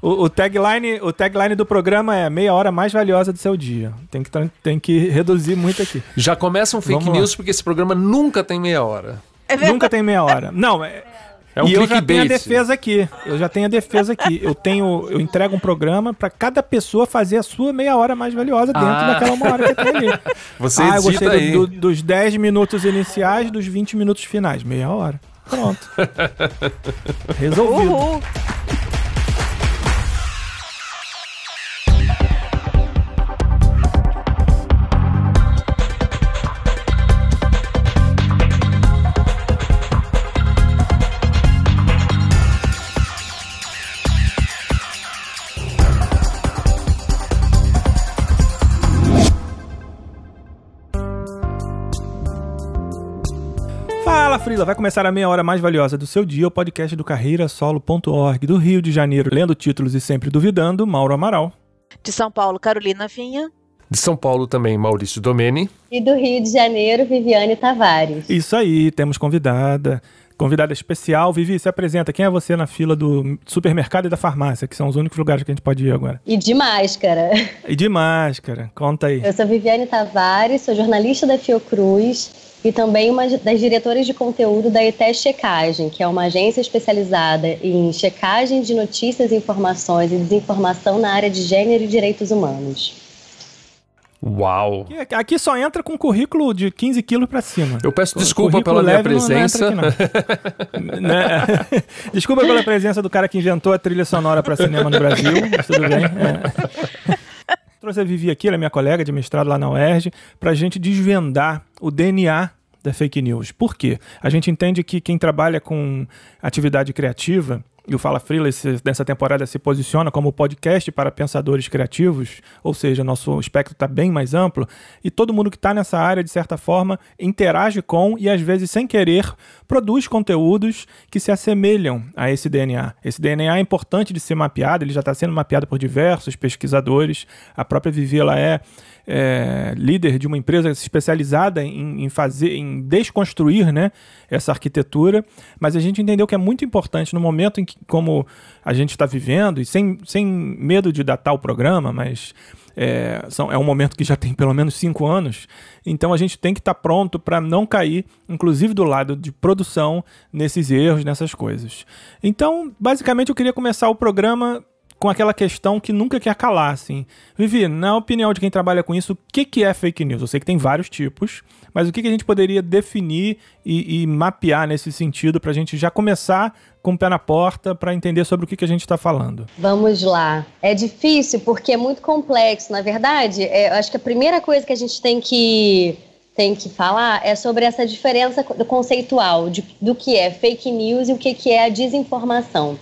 O, o, tagline, o tagline do programa é meia hora mais valiosa do seu dia. Tem que, tem que reduzir muito aqui. Já começam um fake Vamos news lá. porque esse programa nunca tem meia hora. É nunca tem meia hora. Não, é. É um e eu já tenho a defesa aqui. Eu já tenho a defesa aqui. Eu tenho, eu entrego um programa para cada pessoa fazer a sua meia hora mais valiosa dentro ah. daquela uma hora que tem ali. Você ah, eu gostei aí. do, dos 10 minutos iniciais, dos 20 minutos finais, meia hora. Pronto. Resolvido. Uhul. Frila, vai começar a meia hora mais valiosa do seu dia, o podcast do carreirasolo.org do Rio de Janeiro, lendo títulos e sempre duvidando, Mauro Amaral. De São Paulo, Carolina Vinha. De São Paulo também, Maurício Domene. E do Rio de Janeiro, Viviane Tavares. Isso aí, temos convidada. Convidada especial, Vivi, se apresenta. Quem é você na fila do supermercado e da farmácia, que são os únicos lugares que a gente pode ir agora? E de máscara. E de máscara, conta aí. Eu sou Viviane Tavares, sou jornalista da Fiocruz e também uma das diretoras de conteúdo da ETE Checagem, que é uma agência especializada em checagem de notícias, informações e desinformação na área de gênero e direitos humanos. Uau! Aqui só entra com currículo de 15 quilos para cima. Eu peço desculpa pela minha presença. Não, não aqui, né? desculpa pela presença do cara que inventou a trilha sonora para cinema no Brasil, mas tudo bem. É trouxe a Vivi aqui, ela é minha colega de mestrado lá na UERJ, para a gente desvendar o DNA da fake news. Por quê? A gente entende que quem trabalha com atividade criativa e o Fala Freelance nessa temporada se posiciona como podcast para pensadores criativos, ou seja, nosso espectro está bem mais amplo, e todo mundo que está nessa área, de certa forma, interage com e às vezes sem querer produz conteúdos que se assemelham a esse DNA. Esse DNA é importante de ser mapeado, ele já está sendo mapeado por diversos pesquisadores, a própria Vivi ela é é, líder de uma empresa especializada em, em, fazer, em desconstruir né, essa arquitetura, mas a gente entendeu que é muito importante no momento em que, como a gente está vivendo, e sem, sem medo de datar o programa, mas é, são, é um momento que já tem pelo menos cinco anos, então a gente tem que estar tá pronto para não cair, inclusive do lado de produção, nesses erros, nessas coisas. Então, basicamente, eu queria começar o programa com aquela questão que nunca quer calar, assim. Vivi, na opinião de quem trabalha com isso, o que, que é fake news? Eu sei que tem vários tipos, mas o que, que a gente poderia definir e, e mapear nesse sentido para a gente já começar com o pé na porta para entender sobre o que, que a gente está falando? Vamos lá. É difícil porque é muito complexo. Na verdade, é, eu acho que a primeira coisa que a gente tem que tem que falar é sobre essa diferença conceitual de, do que é fake news e o que, que é a desinformação.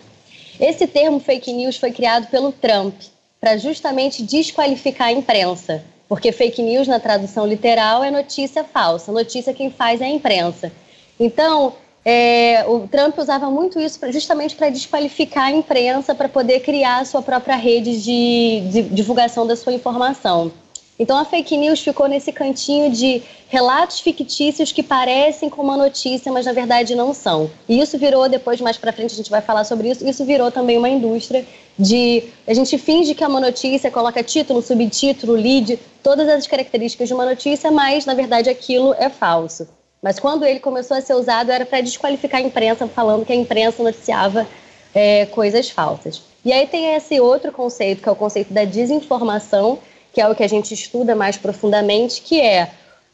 Esse termo fake news foi criado pelo Trump para justamente desqualificar a imprensa, porque fake news, na tradução literal, é notícia falsa. Notícia quem faz é a imprensa. Então, é, o Trump usava muito isso pra, justamente para desqualificar a imprensa, para poder criar a sua própria rede de, de divulgação da sua informação. Então a fake news ficou nesse cantinho de relatos fictícios que parecem com uma notícia, mas na verdade não são. E isso virou, depois mais para frente a gente vai falar sobre isso, isso virou também uma indústria de a gente finge que é uma notícia, coloca título, subtítulo, lead, todas as características de uma notícia, mas na verdade aquilo é falso. Mas quando ele começou a ser usado era para desqualificar a imprensa, falando que a imprensa noticiava é, coisas falsas. E aí tem esse outro conceito, que é o conceito da desinformação, que é o que a gente estuda mais profundamente, que é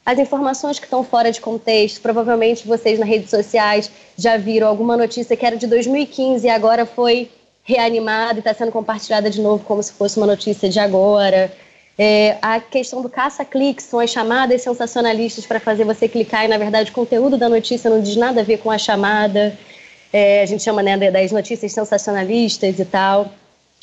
as informações que estão fora de contexto. Provavelmente vocês nas redes sociais já viram alguma notícia que era de 2015 e agora foi reanimada e está sendo compartilhada de novo como se fosse uma notícia de agora. É, a questão do caça-cliques são as chamadas sensacionalistas para fazer você clicar e, na verdade, o conteúdo da notícia não diz nada a ver com a chamada. É, a gente chama né, das notícias sensacionalistas e tal.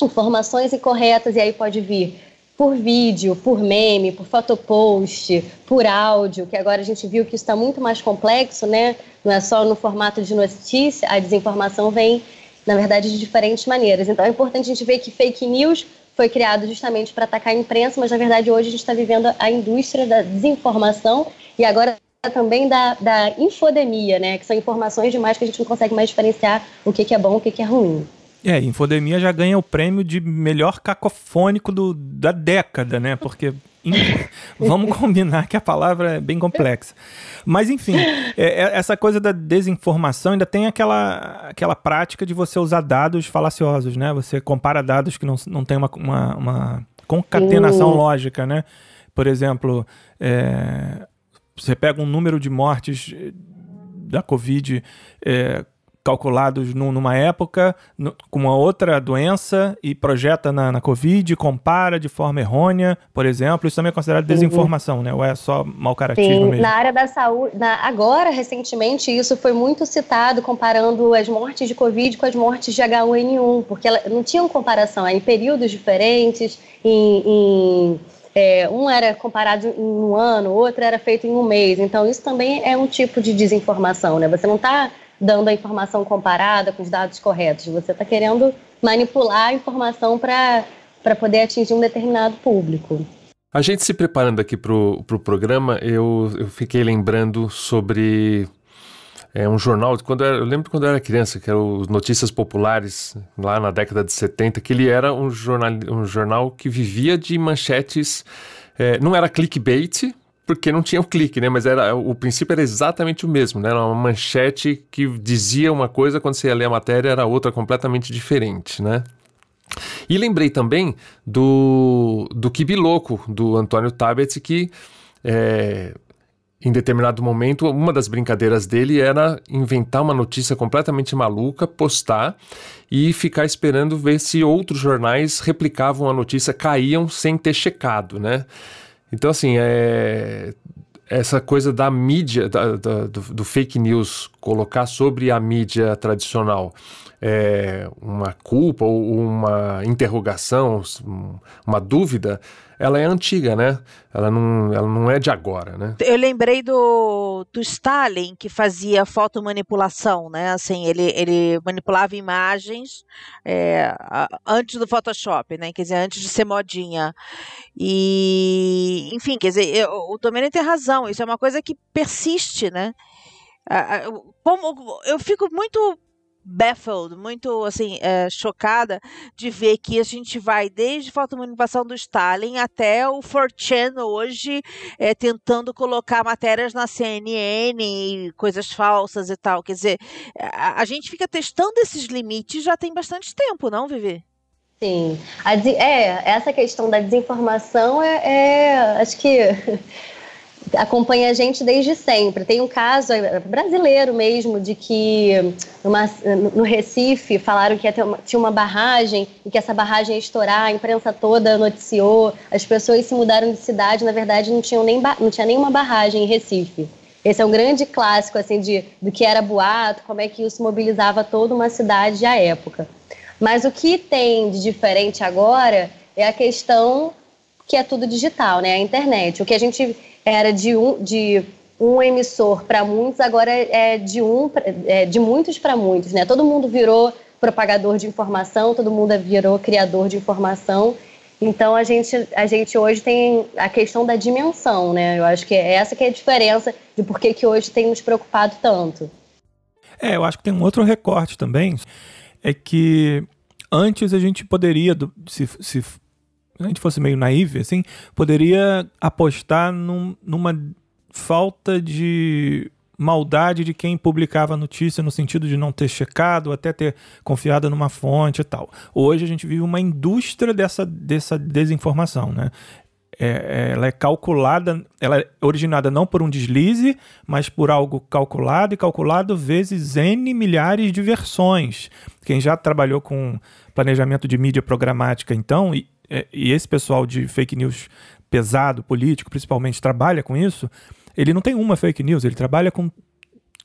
Informações incorretas, e aí pode vir por vídeo, por meme, por fotopost, por áudio, que agora a gente viu que está muito mais complexo, né? Não é só no formato de notícia, a desinformação vem, na verdade, de diferentes maneiras. Então é importante a gente ver que fake news foi criado justamente para atacar a imprensa, mas na verdade hoje a gente está vivendo a indústria da desinformação e agora também da, da infodemia, né? Que são informações demais que a gente não consegue mais diferenciar o que, que é bom e o que, que é ruim. É, Infodemia já ganha o prêmio de melhor cacofônico do, da década, né? Porque Vamos combinar que a palavra é bem complexa. Mas, enfim, é, é, essa coisa da desinformação ainda tem aquela, aquela prática de você usar dados falaciosos, né? Você compara dados que não, não tem uma, uma, uma concatenação Sim. lógica, né? Por exemplo, é, você pega um número de mortes eh, da Covid eh, calculados num, numa época no, com uma outra doença e projeta na, na Covid, compara de forma errônea, por exemplo, isso também é considerado Sim. Uhum. desinformação, né? Ou é só mal caratismo Sim. mesmo? Na área da saúde, na, agora, recentemente, isso foi muito citado comparando as mortes de Covid com as mortes de H1N1, porque ela, não tinham comparação, é, em períodos diferentes, em, em é, um era comparado em um ano, outro era feito em um mês. Então, isso também é um tipo de desinformação, né? Você não está dando a informação comparada com os dados corretos. Você está querendo manipular a informação para poder atingir um determinado público. A gente se preparando aqui para o pro programa, eu, eu fiquei lembrando sobre é, um jornal, quando eu, era, eu, lembro quando eu era criança, que era o Notícias Populares, lá na década de 70, que ele era um jornal, um jornal que vivia de manchetes, é, não era clickbait, porque não tinha o clique, né? Mas era o princípio era exatamente o mesmo, né? Era uma manchete que dizia uma coisa, quando você ia ler a matéria era outra completamente diferente, né? E lembrei também do, do Kibi Louco, do Antônio Tabet, que é, em determinado momento, uma das brincadeiras dele era inventar uma notícia completamente maluca, postar e ficar esperando ver se outros jornais replicavam a notícia, caíam sem ter checado, né? Então, assim, é, essa coisa da mídia, da, da, do, do, fake news, colocar sobre a mídia tradicional é, uma culpa ou uma interrogação, uma dúvida, ela é antiga, né? Ela não, ela não é de agora, né? Eu lembrei do, do Stalin que fazia fotomanipulação, né? Assim, ele, ele manipulava imagens é, antes do Photoshop, né? Quer dizer, antes de ser modinha. E, enfim, quer dizer, eu, o Domênio tem razão, isso é uma coisa que persiste, né? Como, eu fico muito baffled, muito assim, é, chocada de ver que a gente vai desde falta de manipulação do Stalin até o 4chan hoje é, tentando colocar matérias na CNN e coisas falsas e tal. Quer dizer, a, a gente fica testando esses limites já tem bastante tempo, não, Vivi? Sim. é, essa questão da desinformação é, é acho que acompanha a gente desde sempre. Tem um caso é brasileiro mesmo de que no Recife falaram que uma, tinha uma barragem e que essa barragem ia estourar, a imprensa toda noticiou, as pessoas se mudaram de cidade, na verdade não, tinham nem, não tinha nenhuma barragem em Recife. Esse é um grande clássico assim de do que era boato, como é que isso mobilizava toda uma cidade à época. Mas o que tem de diferente agora é a questão que é tudo digital, né? A internet. O que a gente era de um, de um emissor para muitos, agora é de, um, é de muitos para muitos. Né? Todo mundo virou propagador de informação, todo mundo virou criador de informação. Então a gente, a gente hoje tem a questão da dimensão, né? Eu acho que é essa que é a diferença de por que hoje tem nos preocupado tanto. É, eu acho que tem um outro recorte também, é que antes a gente poderia, se, se a gente fosse meio naive, assim, poderia apostar num, numa falta de maldade de quem publicava a notícia no sentido de não ter checado, até ter confiado numa fonte e tal. Hoje a gente vive uma indústria dessa, dessa desinformação, né? É, é, ela é calculada, ela é originada não por um deslize, mas por algo calculado e calculado vezes N milhares de versões. Quem já trabalhou com planejamento de mídia programática, então, e, é, e esse pessoal de fake news pesado, político, principalmente, trabalha com isso, ele não tem uma fake news, ele trabalha com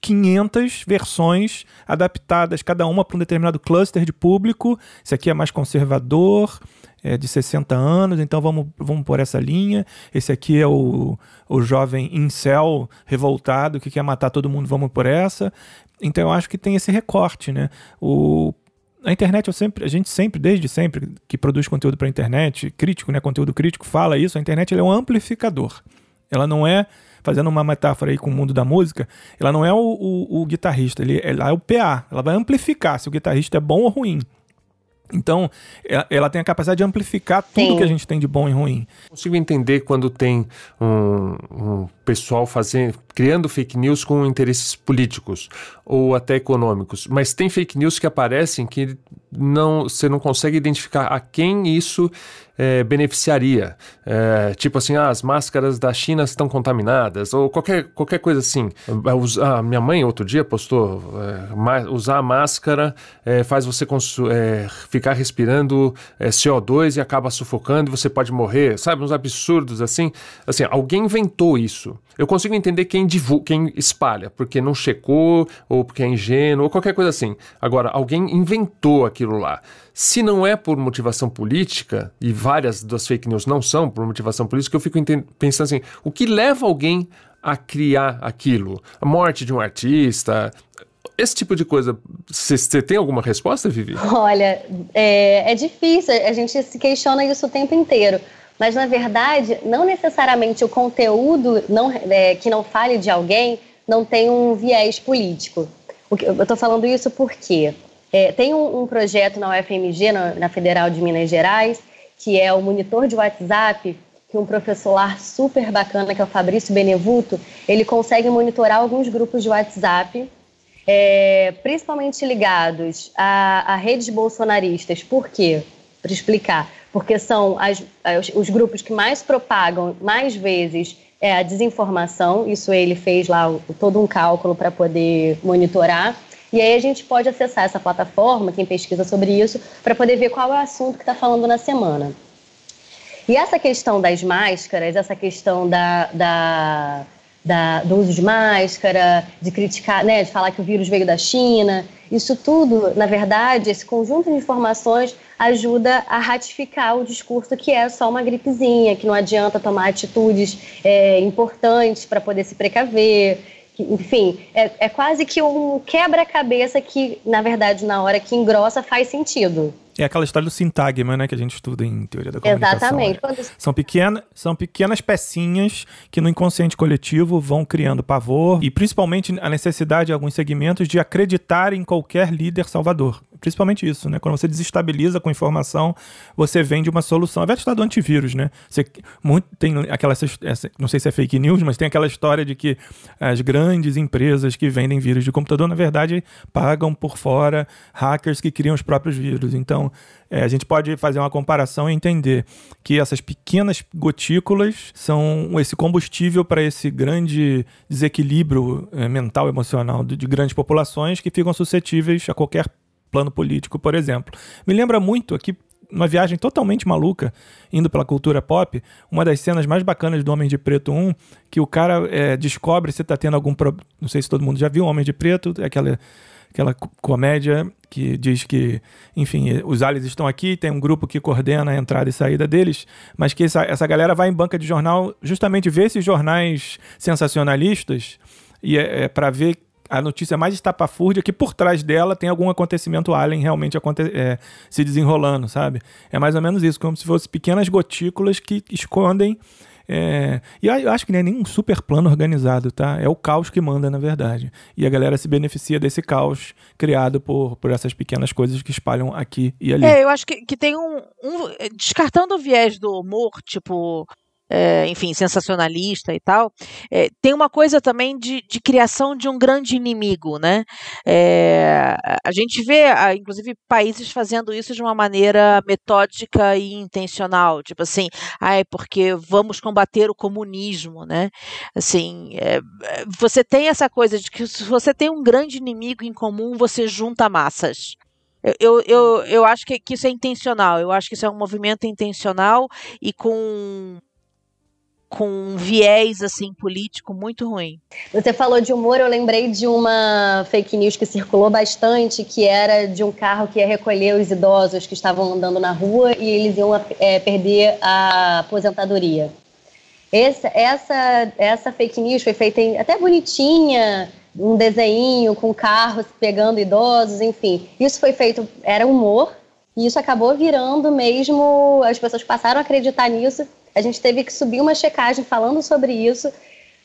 500 versões adaptadas, cada uma para um determinado cluster de público. Esse aqui é mais conservador, é de 60 anos, então vamos, vamos por essa linha. Esse aqui é o, o jovem incel revoltado que quer matar todo mundo, vamos por essa. Então eu acho que tem esse recorte, né? O a internet eu sempre, a gente sempre, desde sempre, que produz conteúdo para a internet, crítico, né? Conteúdo crítico fala isso. A internet é um amplificador. Ela não é, fazendo uma metáfora aí com o mundo da música, ela não é o, o, o guitarrista, ele, ela é o PA. Ela vai amplificar se o guitarrista é bom ou ruim. Então, ela tem a capacidade de amplificar tudo Sim. que a gente tem de bom e ruim. Consigo entender quando tem um, um pessoal fazendo, criando fake news com interesses políticos ou até econômicos, mas tem fake news que aparecem que não, você não consegue identificar a quem isso é, beneficiaria. É, tipo assim, ah, as máscaras da China estão contaminadas, ou qualquer, qualquer coisa assim. É, é, a minha mãe, outro dia, postou: é, usar a máscara é, faz você ficar respirando CO2 e acaba sufocando, e você pode morrer, sabe? Uns absurdos assim. Assim, alguém inventou isso. Eu consigo entender quem divulga, quem espalha, porque não checou, ou porque é ingênuo, ou qualquer coisa assim. Agora, alguém inventou aquilo lá. Se não é por motivação política, e várias das fake news não são por motivação política, eu fico pensando assim: o que leva alguém a criar aquilo? A morte de um artista, esse tipo de coisa, você tem alguma resposta, Vivi? Olha, é, é, difícil, a gente se questiona isso o tempo inteiro. Mas, na verdade, não necessariamente o conteúdo não, é, que não fale de alguém não tem um viés político. Que, eu estou falando isso porque é, tem um, um, projeto na UFMG, na, na Federal de Minas Gerais, que é o monitor de WhatsApp, que um professor lá super bacana, que é o Fabrício Benevuto, ele consegue monitorar alguns grupos de WhatsApp é, principalmente ligados a, a, redes bolsonaristas. Por quê? Para explicar porque são as, as, os grupos que mais propagam, mais vezes, é a desinformação. Isso ele fez lá o, todo um cálculo para poder monitorar. E aí a gente pode acessar essa plataforma, quem pesquisa sobre isso, para poder ver qual é o assunto que está falando na semana. E essa questão das máscaras, essa questão da, da, da, do uso de máscara, de criticar, né, de falar que o vírus veio da China, isso tudo, na verdade, esse conjunto de informações ajuda a ratificar o discurso que é só uma gripezinha, que não adianta tomar atitudes é, importantes para poder se precaver. Que, enfim, é, é quase que um quebra-cabeça que, na verdade, na hora que engrossa, faz sentido. É aquela história do sintagma, né, que a gente estuda em teoria da comunicação. Exatamente. Né? São, pequena, são pequenas pecinhas que no inconsciente coletivo vão criando pavor e principalmente a necessidade de alguns segmentos de acreditar em qualquer líder salvador. Principalmente isso, né? Quando você desestabiliza com informação, você vende uma solução. É verdade do antivírus, né? Você, muito, tem aquela, essa, não sei se é fake news, mas tem aquela história de que as grandes empresas que vendem vírus de computador, na verdade, pagam por fora hackers que criam os próprios vírus. Então, é, a gente pode fazer uma comparação e entender que essas pequenas gotículas são esse combustível para esse grande desequilíbrio é, mental, emocional de, de, grandes populações que ficam suscetíveis a qualquer plano político, por exemplo. Me lembra muito aqui uma viagem totalmente maluca, indo pela cultura pop, uma das cenas mais bacanas do Homem de Preto 1, que o cara é, descobre se tá tendo algum problema. Não sei se todo mundo já viu Homem de Preto, é aquela, aquela comédia que diz que, enfim, os aliens estão aqui, tem um grupo que coordena a entrada e saída deles, mas que essa, essa galera vai em banca de jornal justamente ver esses jornais sensacionalistas e é, é para ver a notícia mais estapafúrdia é que por trás dela tem algum acontecimento alien realmente aconte é, se desenrolando, sabe? É mais ou menos isso, como se fossem pequenas gotículas que escondem. É, e eu acho que não é nenhum super plano organizado, tá? É o caos que manda, na verdade. E a galera se beneficia desse caos criado por, por essas pequenas coisas que espalham aqui e ali. É, eu acho que, que tem um, um Descartando o viés do humor, tipo, é, enfim, sensacionalista e tal, é, tem uma coisa também de, de, criação de um grande inimigo, né? É, a gente vê, inclusive, países fazendo isso de uma maneira metódica e intencional, tipo assim, ai, porque vamos combater o comunismo, né? Assim, é, você tem essa coisa de que se você tem um grande inimigo em comum, você junta massas. Eu, eu, eu acho que, que, isso é intencional, eu acho que isso é um movimento intencional e com com um viés assim político muito ruim. Você falou de humor, eu lembrei de uma fake news que circulou bastante, que era de um carro que ia recolher os idosos que estavam andando na rua e eles iam é, perder a aposentadoria. Essa essa, essa fake news foi feita em, até bonitinha, um desenho com carros pegando idosos, enfim. Isso foi feito, era humor, e isso acabou virando mesmo, as pessoas passaram a acreditar nisso a gente teve que subir uma checagem falando sobre isso.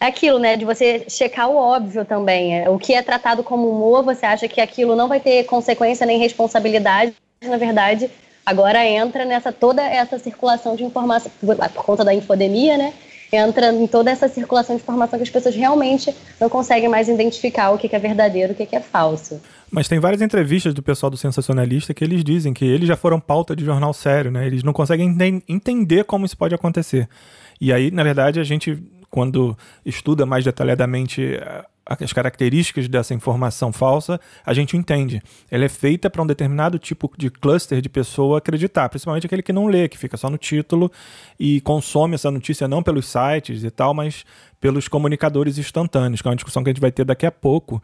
É aquilo, né, de você checar o óbvio também. É, o que é tratado como humor, você acha que aquilo não vai ter consequência nem responsabilidade. Na verdade, agora entra nessa toda essa circulação de informação, por ah, conta da infodemia, né? entra em toda essa circulação de informação que as pessoas realmente não conseguem mais identificar o que é verdadeiro, o que é falso. Mas tem várias entrevistas do pessoal do Sensacionalista que eles dizem que eles já foram pauta de jornal sério, né? Eles não conseguem entender como isso pode acontecer. E aí, na verdade, a gente, quando estuda mais detalhadamente eh, as características dessa informação falsa, a gente entende. Ela é feita para um determinado tipo de cluster de pessoa acreditar, principalmente aquele que não lê, que fica só no título e consome essa notícia não pelos sites e tal, mas pelos comunicadores instantâneos, que é uma discussão que a gente vai ter daqui a pouco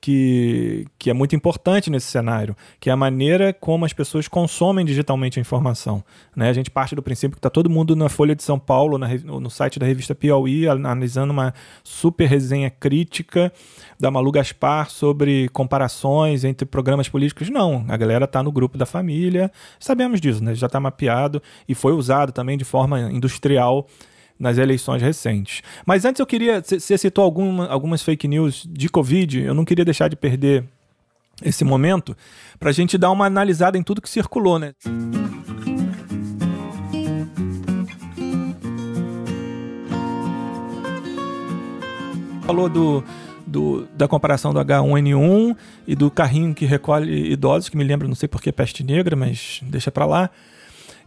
que, que é muito importante nesse cenário, que é a maneira como as pessoas consomem digitalmente a informação. Né? A gente parte do princípio que está todo mundo na Folha de São Paulo, na, no site da revista Piauí, analisando uma super resenha crítica da Malu Gaspar sobre comparações entre programas políticos. Não, a galera está no grupo da família, sabemos disso, né? já está mapeado e foi usado também de forma industrial nas eleições recentes. Mas antes eu queria. Você citou alguma, algumas fake news de Covid, eu não queria deixar de perder esse momento para a gente dar uma analisada em tudo que circulou, né? Falou do, do, da comparação do H1N1 e do carrinho que recolhe idosos, que me lembra, não sei por que, peste negra, mas deixa para lá.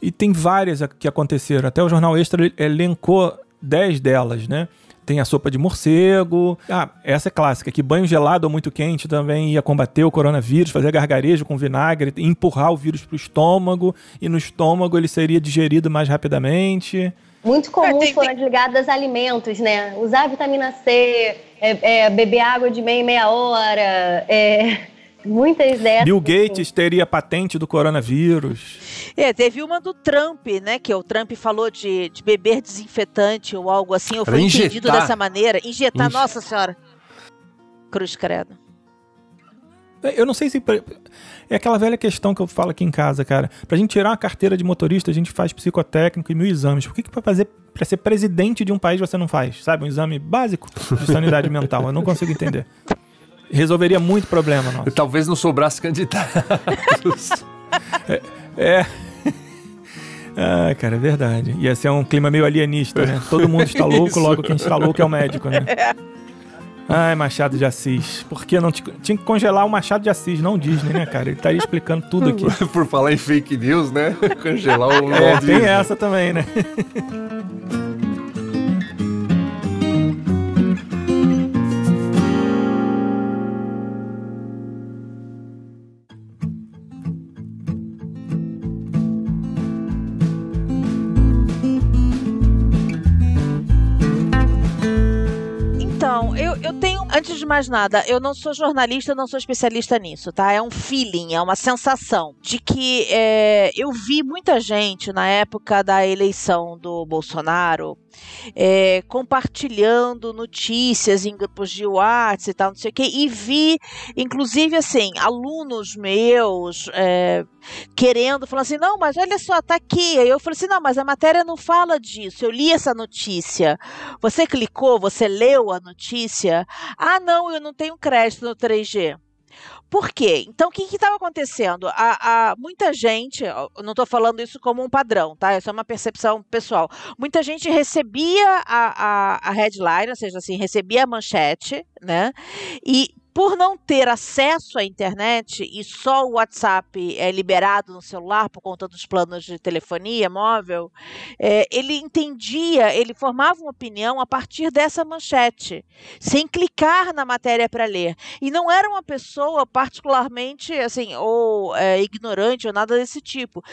E tem várias que aconteceram. Até o Jornal Extra elencou 10 delas, né? Tem a sopa de morcego. Ah, essa é clássica, que banho gelado ou muito quente também ia combater o coronavírus, fazer gargarejo com vinagre, empurrar o vírus para o estômago, e no estômago ele seria digerido mais rapidamente. Muito comum foram as ligadas a alimentos, né? Usar vitamina C, é, é, beber água de meia em meia hora, é, Muitas dessas. Bill Gates sim. teria patente do coronavírus. É, teve uma do Trump, né? Que é o Trump falou de, de beber desinfetante ou algo assim, Eu fui entendido dessa maneira. Injetar, nossa senhora. Cruz credo. É, eu não sei se. É aquela velha questão que eu falo aqui em casa, cara. Pra gente tirar uma carteira de motorista, a gente faz psicotécnico e mil exames. Por que, que pra fazer. Pra ser presidente de um país você não faz, sabe? Um exame básico de sanidade mental. Eu não consigo entender. resolveria muito problema nosso. Talvez não sobrasse candidatos. é. é. Ah, cara, é verdade. Ia ser um clima meio alienista, né? Todo mundo está louco, logo quem está louco é o médico, né? É. Ai, Machado de Assis. Por que não tinha que congelar o Machado de Assis, não o Disney, né, cara? Ele estaria tá explicando tudo aqui. Por falar em fake news, né? Congelar o. É, tem essa também, né? Eu tenho, antes de mais nada, eu não sou jornalista, não sou especialista nisso, tá? É um feeling, é uma sensação de que é, eu vi muita gente na época da eleição do Bolsonaro é, compartilhando notícias em grupos de WhatsApp e tal, não sei o quê, e vi, inclusive, assim, alunos meus, é, querendo, falando assim, não, mas olha só, tá aqui. Aí eu falei assim, não, mas a matéria não fala disso. Eu li essa notícia. Você clicou, você leu a notícia? Ah, não, eu não tenho crédito no 3G. Por quê? Então, o que estava acontecendo? A, a, muita gente, não estou falando isso como um padrão, tá? Isso é uma percepção pessoal. Muita gente recebia a, a, a headline, ou seja, assim, recebia a manchete, né? E por não ter acesso à internet e só o WhatsApp é liberado no celular por conta dos planos de telefonia móvel, é, ele entendia, ele formava uma opinião a partir dessa manchete, sem clicar na matéria para ler. E não era uma pessoa particularmente assim ou é, ignorante ou nada desse tipo.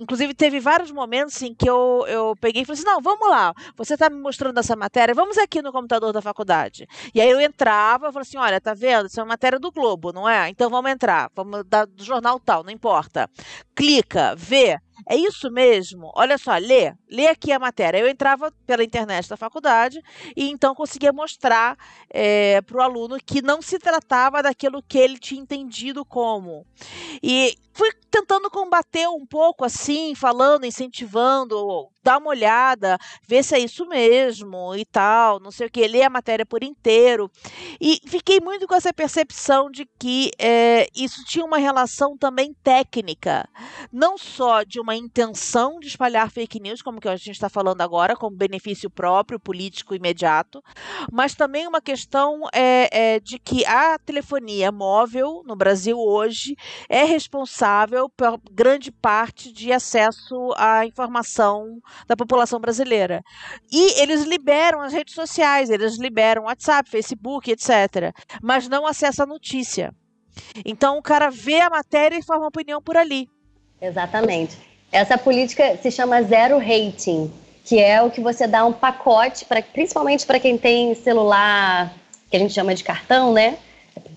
Inclusive teve vários momentos em assim, que eu, eu peguei e falei assim, não, vamos lá, você está me mostrando essa matéria, vamos aqui no computador da faculdade. E aí eu entrava, e falei assim, olha, tá vendo? Leandro, isso é uma matéria do Globo, não é? Então vamos entrar, vamos dar do jornal tal, não importa. Clica, vê. É isso mesmo? Olha só, lê, lê aqui a matéria. Eu entrava pela internet da faculdade e então conseguia mostrar é, para o aluno que não se tratava daquilo que ele tinha entendido como. E fui tentando combater um pouco assim, falando, incentivando, dá uma olhada, vê se é isso mesmo e tal, não sei o que, lê a matéria por inteiro. E fiquei muito com essa percepção de que é, isso tinha uma relação também técnica, não só de uma intenção de espalhar fake news, como que a gente está falando agora, como benefício próprio, político imediato, mas também uma questão é, é, de que a telefonia móvel no Brasil hoje é responsável por grande parte de acesso à informação da população brasileira. E eles liberam as redes sociais, eles liberam WhatsApp, Facebook, etc. Mas não acessa a notícia. Então o cara vê a matéria e forma opinião por ali. Exatamente. Essa política se chama zero rating, que é o que você dá um pacote, pra, principalmente para quem tem celular que a gente chama de cartão, né?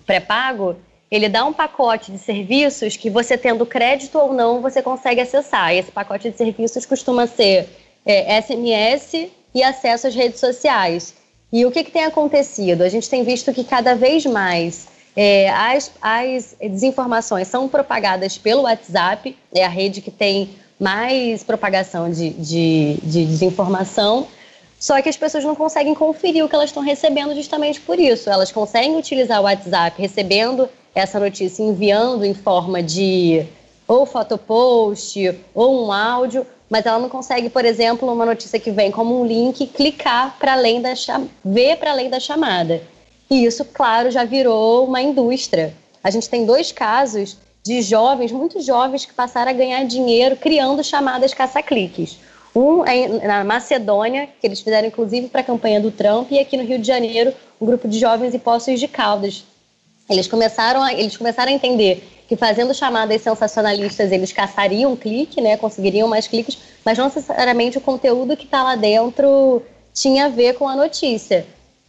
Pré-pago, ele dá um pacote de serviços que você tendo crédito ou não, você consegue acessar. E esse pacote de serviços costuma ser é, SMS e acesso às redes sociais. E o que, que tem acontecido? A gente tem visto que cada vez mais é, as, as desinformações são propagadas pelo WhatsApp, é a rede que tem mais propagação de, de, de desinformação. Só que as pessoas não conseguem conferir o que elas estão recebendo justamente por isso. Elas conseguem utilizar o WhatsApp recebendo essa notícia enviando em forma de ou fotopost ou um áudio, mas ela não consegue, por exemplo, uma notícia que vem como um link, clicar para além da ver para além da chamada. E isso, claro, já virou uma indústria. A gente tem dois casos de jovens, muito jovens, que passaram a ganhar dinheiro criando chamadas caça-cliques. Um é na Macedônia, que eles fizeram inclusive para a campanha do Trump, e aqui no Rio de Janeiro, um grupo de jovens em poços de Caldas eles começaram a, eles começaram a entender que fazendo chamadas sensacionalistas eles caçariam clique, né, conseguiriam mais cliques, mas não necessariamente o conteúdo que está lá dentro tinha a ver com a notícia.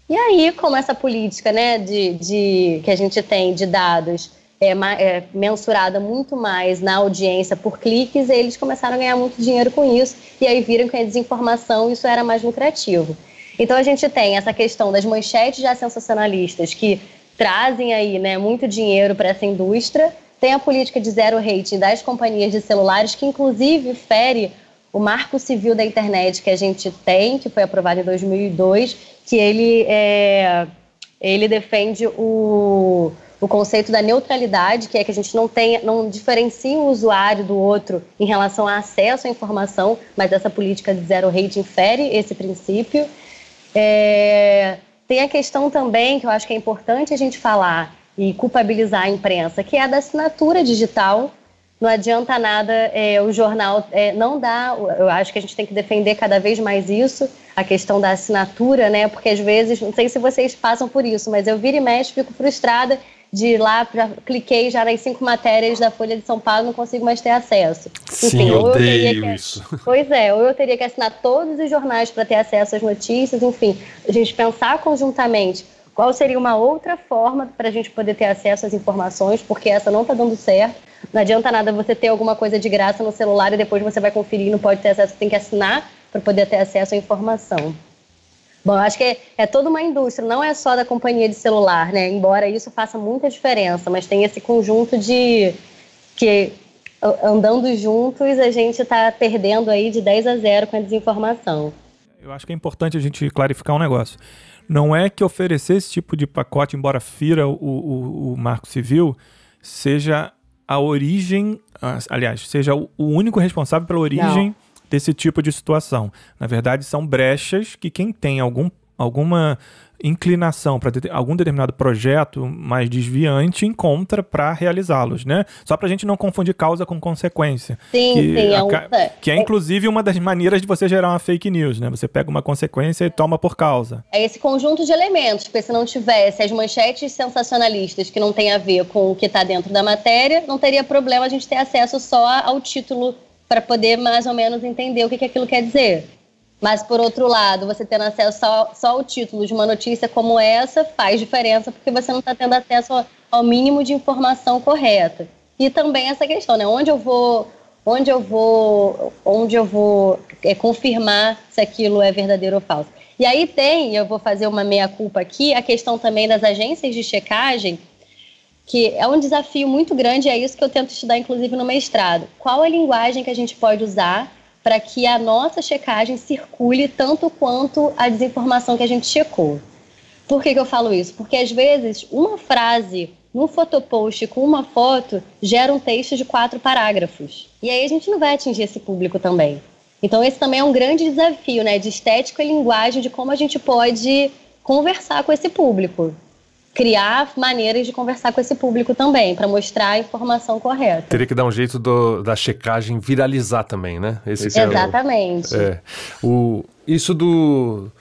E aí, como essa política né, de, de que a gente tem de dados é, é, mensurada muito mais na audiência por cliques, eles começaram a ganhar muito dinheiro com isso, e aí viram que a desinformação isso era mais lucrativo. Então a gente tem essa questão das manchetes já sensacionalistas que trazem aí né, muito dinheiro para essa indústria. Tem a política de zero rating das companhias de celulares, que inclusive fere o marco civil da internet que a gente tem, que foi aprovado em 2002, que ele, é, ele defende o, o conceito da neutralidade, que é que a gente não, tenha, não diferencie o usuário do outro em relação a acesso à informação, mas essa política de zero rating fere esse princípio. É, tem a questão também que eu acho que é importante a gente falar e culpabilizar a imprensa, que é a da assinatura digital. Não adianta nada é, o jornal é, não dá. Eu acho que a gente tem que defender cada vez mais isso, a questão da assinatura, né? Porque às vezes, não sei se vocês passam por isso, mas eu viro e e fico frustrada de ir lá, já cliquei já nas cinco matérias da Folha de São Paulo, não consigo mais ter acesso. Sim, enfim, então, eu odeio que, isso. Pois é, ou eu teria que assinar todos os jornais para ter acesso às notícias, enfim, a gente pensar conjuntamente qual seria uma outra forma para a gente poder ter acesso às informações, porque essa não está dando certo. Não adianta nada você ter alguma coisa de graça no celular e depois você vai conferir e não pode ter acesso, você tem que assinar para poder ter acesso à informação. Bom, acho que é, é, toda uma indústria, não é só da companhia de celular, né? Embora isso faça muita diferença, mas tem esse conjunto de que andando juntos a gente está perdendo aí de 10 a 0 com a desinformação. Eu acho que é importante a gente clarificar um negócio. Não é que oferecer esse tipo de pacote, embora fira o, o, o Marco Civil, seja a origem, aliás, seja o único responsável pela origem. Não desse tipo de situação. Na verdade, são brechas que quem tem algum, alguma inclinação para algum determinado projeto mais desviante encontra para realizá-los, né? Só para a gente não confundir causa com consequência. Sim, que, sim. É um... É. que é inclusive uma das maneiras de você gerar uma fake news, né? Você pega uma consequência e toma por causa. É esse conjunto de elementos, porque se não tivesse as manchetes sensacionalistas que não tem a ver com o que está dentro da matéria, não teria problema a gente ter acesso só ao título para poder mais ou menos entender o que, que aquilo quer dizer. Mas, por outro lado, você tendo acesso só, só ao título de uma notícia como essa faz diferença, porque você não está tendo acesso ao, mínimo de informação correta. E também essa questão, né? Onde eu vou, onde eu vou, onde eu vou é, confirmar se aquilo é verdadeiro ou falso. E aí tem, eu vou fazer uma meia culpa aqui, a questão também das agências de checagem que é um desafio muito grande, e é isso que eu tento estudar, inclusive, no mestrado. Qual a linguagem que a gente pode usar para que a nossa checagem circule tanto quanto a desinformação que a gente checou? Por que, que eu falo isso? Porque às vezes uma frase num fotopost com uma foto gera um texto de quatro parágrafos. E aí a gente não vai atingir esse público também. Então esse também é um grande desafio, né, de estética e linguagem, de como a gente pode conversar com esse público criar maneiras de conversar com esse público também, para mostrar a informação correta. Teria que dar um jeito do, da checagem viralizar também, né? Esse Exatamente. É o, é, o, isso do.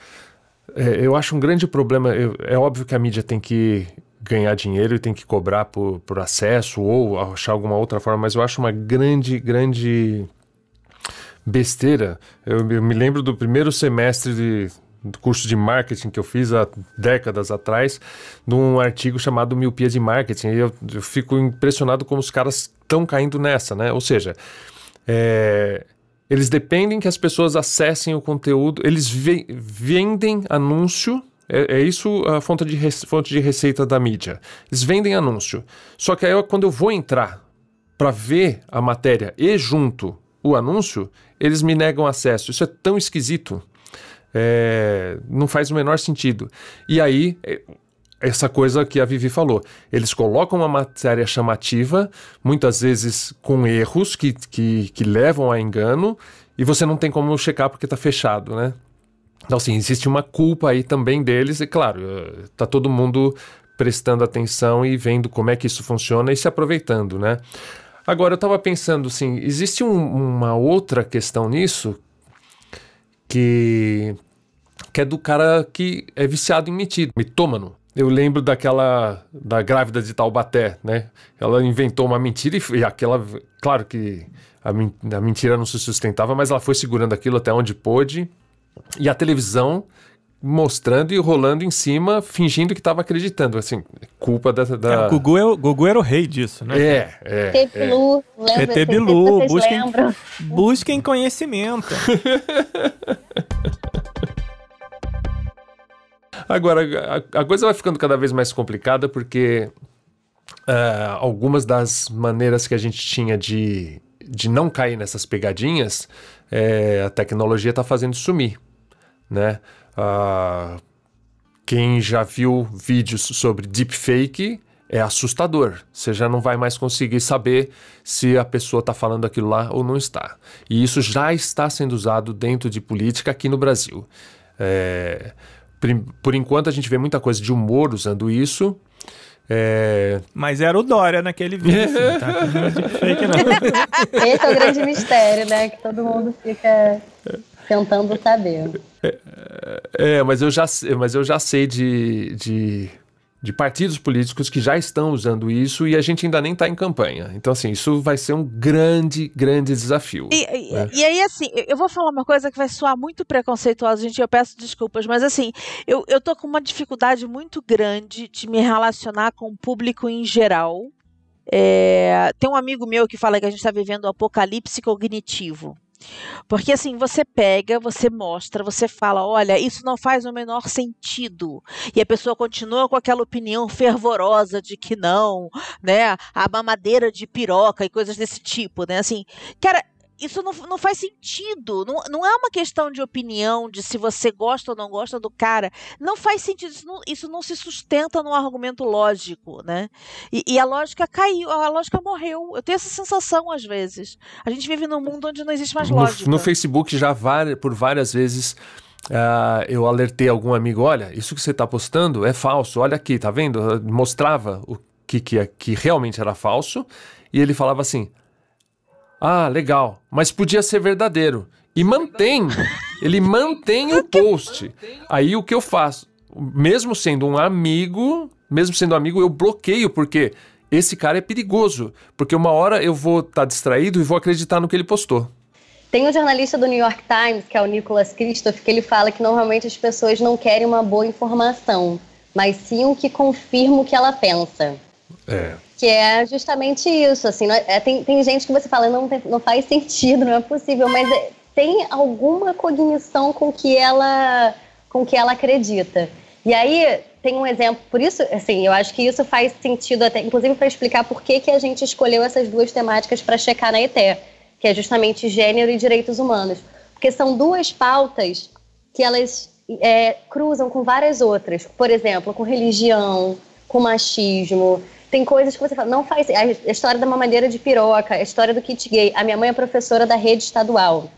É, eu acho um grande problema. Eu, é óbvio que a mídia tem que ganhar dinheiro e tem que cobrar por, por acesso ou achar alguma outra forma, mas eu acho uma grande, grande besteira. Eu, eu me lembro do primeiro semestre de do curso de marketing que eu fiz há décadas atrás, num artigo chamado Miopia de Marketing. E eu, eu fico impressionado como os caras estão caindo nessa, né? Ou seja, é, eles dependem que as pessoas acessem o conteúdo, eles ve vendem anúncio. É, é, isso a fonte de, fonte de receita da mídia. Eles vendem anúncio. Só que aí, eu, quando eu vou entrar para ver a matéria e junto o anúncio, eles me negam acesso. Isso é tão esquisito. É, não faz o menor sentido. E aí, é, essa coisa que a Vivi falou. Eles colocam uma matéria chamativa, muitas vezes com erros que, que, que levam a engano, e você não tem como checar porque está fechado, né? Então, assim, existe uma culpa aí também deles, e claro, eh, tá todo mundo prestando atenção e vendo como é que isso funciona e se aproveitando, né? Agora, eu estava pensando assim, existe um, uma outra questão nisso que, que é do cara que é viciado em metido, mitômano. Eu lembro daquela da grávida de Taubaté, né? Ela inventou uma mentira e, e aquela, claro que a, a mentira não se sustentava, mas ela foi segurando aquilo até onde pôde. E a televisão mostrando e rolando em cima, fingindo que estava acreditando. Assim, culpa da. da... É, o Gugu, é, Gugu era o rei disso, né? É, é. PT é. Bilu, é. busquem, busquem conhecimento. Agora, a, a, coisa vai ficando cada vez mais complicada porque uh, algumas das maneiras que a gente tinha de, de não cair nessas pegadinhas, é, a tecnologia está fazendo sumir, né? Uh, quem já viu vídeos sobre deepfake é assustador. Você já não vai mais conseguir saber se a pessoa está falando aquilo lá ou não está. E isso já está sendo usado dentro de política aqui no Brasil. É, por enquanto a gente vê muita coisa de humor usando isso. É... Mas era o Dória naquele vídeo, assim, tá? não. Esse é o grande mistério, né? Que todo mundo fica tentando saber. É, é, é, mas, eu já, mas eu já sei de, de, de, partidos políticos que já estão usando isso e a gente ainda nem está em campanha. Então, assim, isso vai ser um grande, grande desafio. E, né? e, aí, assim, eu vou falar uma coisa que vai soar muito preconceituosa, gente, eu peço desculpas, mas, assim, eu, eu tô com uma dificuldade muito grande de me relacionar com o público em geral. É, tem um amigo meu que fala que a gente está vivendo um apocalipse cognitivo. Porque assim, você pega, você mostra, você fala, olha, isso não faz o menor sentido. E a pessoa continua com aquela opinião fervorosa de que não, né? A mamadeira de piroca e coisas desse tipo, né? Assim, cara, isso não, não faz sentido. Não, não é uma questão de opinião, de se você gosta ou não gosta do cara. Não faz sentido. Isso não, isso não se sustenta num argumento lógico, né? E, e, a lógica caiu, a lógica morreu. Eu tenho essa sensação às vezes. A gente vive num mundo onde não existe mais lógica. No, no Facebook já var, por várias vezes. Uh, eu alertei algum amigo, olha, isso que você está postando é falso, olha aqui, tá vendo? mostrava o que, que, é, que realmente era falso, e ele falava assim, ah, legal. Mas podia ser verdadeiro. E mantém. Ele mantém o post. Aí o que eu faço? Mesmo sendo um amigo, mesmo sendo amigo, eu bloqueio, porque esse cara é perigoso. Porque uma hora eu vou estar tá distraído e vou acreditar no que ele postou. Tem um jornalista do New York Times, que é o Nicholas Christoph, que ele fala que normalmente as pessoas não querem uma boa informação, mas sim o que confirma o que ela pensa. É, que é justamente isso, assim, é, é, tem, tem gente que você fala, não, não faz sentido, não é possível, mas é, tem alguma cognição com que ela com que ela acredita. E aí tem um exemplo, por isso, assim, eu acho que isso faz sentido até, inclusive para explicar por que, que a gente escolheu essas duas temáticas para checar na ETE, que é justamente gênero e direitos humanos, porque são duas pautas que elas é, cruzam com várias outras, por exemplo, com religião, com machismo, tem coisas que você fala, não faz. A história da mamadeira de piroca, a história do kit gay. A minha mãe é professora da rede estadual.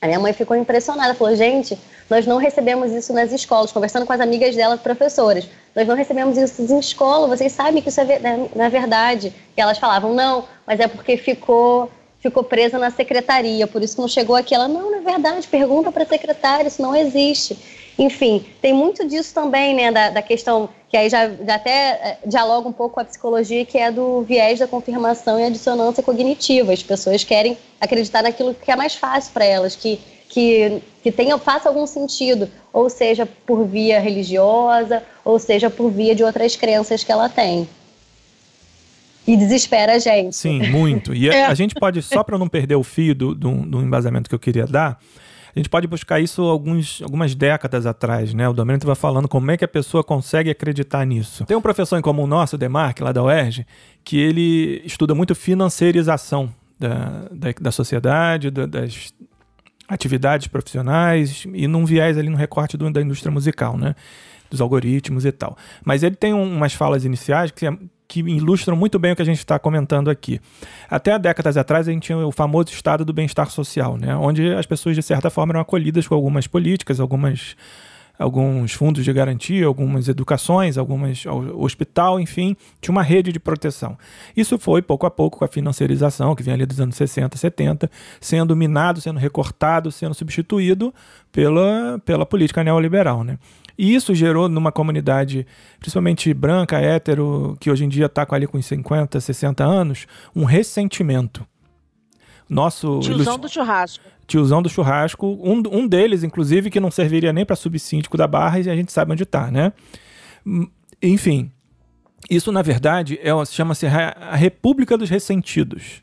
A minha mãe ficou impressionada, falou: gente, nós não recebemos isso nas escolas. Conversando com as amigas dela, professoras, nós não recebemos isso em escola, vocês sabem que isso é né, na verdade. E elas falavam: não, mas é porque ficou ficou presa na secretaria, por isso não chegou aqui. Ela: não, não é verdade, pergunta para a secretária, isso não existe. Enfim, tem muito disso também, né, da, da questão que aí já, já até eh, dialoga um pouco com a psicologia, que é do viés da confirmação e a dissonância cognitiva. As pessoas querem acreditar naquilo que é mais fácil para elas, que que, que tenha, faça algum sentido, ou seja por via religiosa, ou seja por via de outras crenças que ela tem. E desespera a gente. Sim, muito. E é. a, gente pode, só para não perder o fio do, do, do embasamento que eu queria dar, a gente pode buscar isso alguns, algumas décadas atrás, né? O Domênio estava falando como é que a pessoa consegue acreditar nisso. Tem um professor em comum nosso, o Demarque, lá da UERJ, que ele estuda muito financiarização da, da, da sociedade, da, das atividades profissionais e num viés ali no recorte do, da indústria musical, né? Dos algoritmos e tal. Mas ele tem um, umas falas iniciais que é que ilustram muito bem o que a gente está comentando aqui. Até há décadas atrás, a gente tinha o famoso estado do bem-estar social, né? onde as pessoas, de certa forma, eram acolhidas com algumas políticas, algumas, alguns fundos de garantia, algumas educações, algumas hospital, enfim, tinha uma rede de proteção. Isso foi, pouco a pouco, com a financiarização, que vem ali dos anos 60, 70, sendo minado, sendo recortado, sendo substituído pela, pela política neoliberal. Né? E isso gerou numa comunidade, principalmente branca, hétero, que hoje em dia está ali com 50, 60 anos, um ressentimento. Nosso. Tiozão do churrasco. Tiozão do churrasco. Um, um deles, inclusive, que não serviria nem para subsíndico da barra, e a gente sabe onde está, né? Hum, enfim. Isso, na verdade, é, chama-se a República dos Ressentidos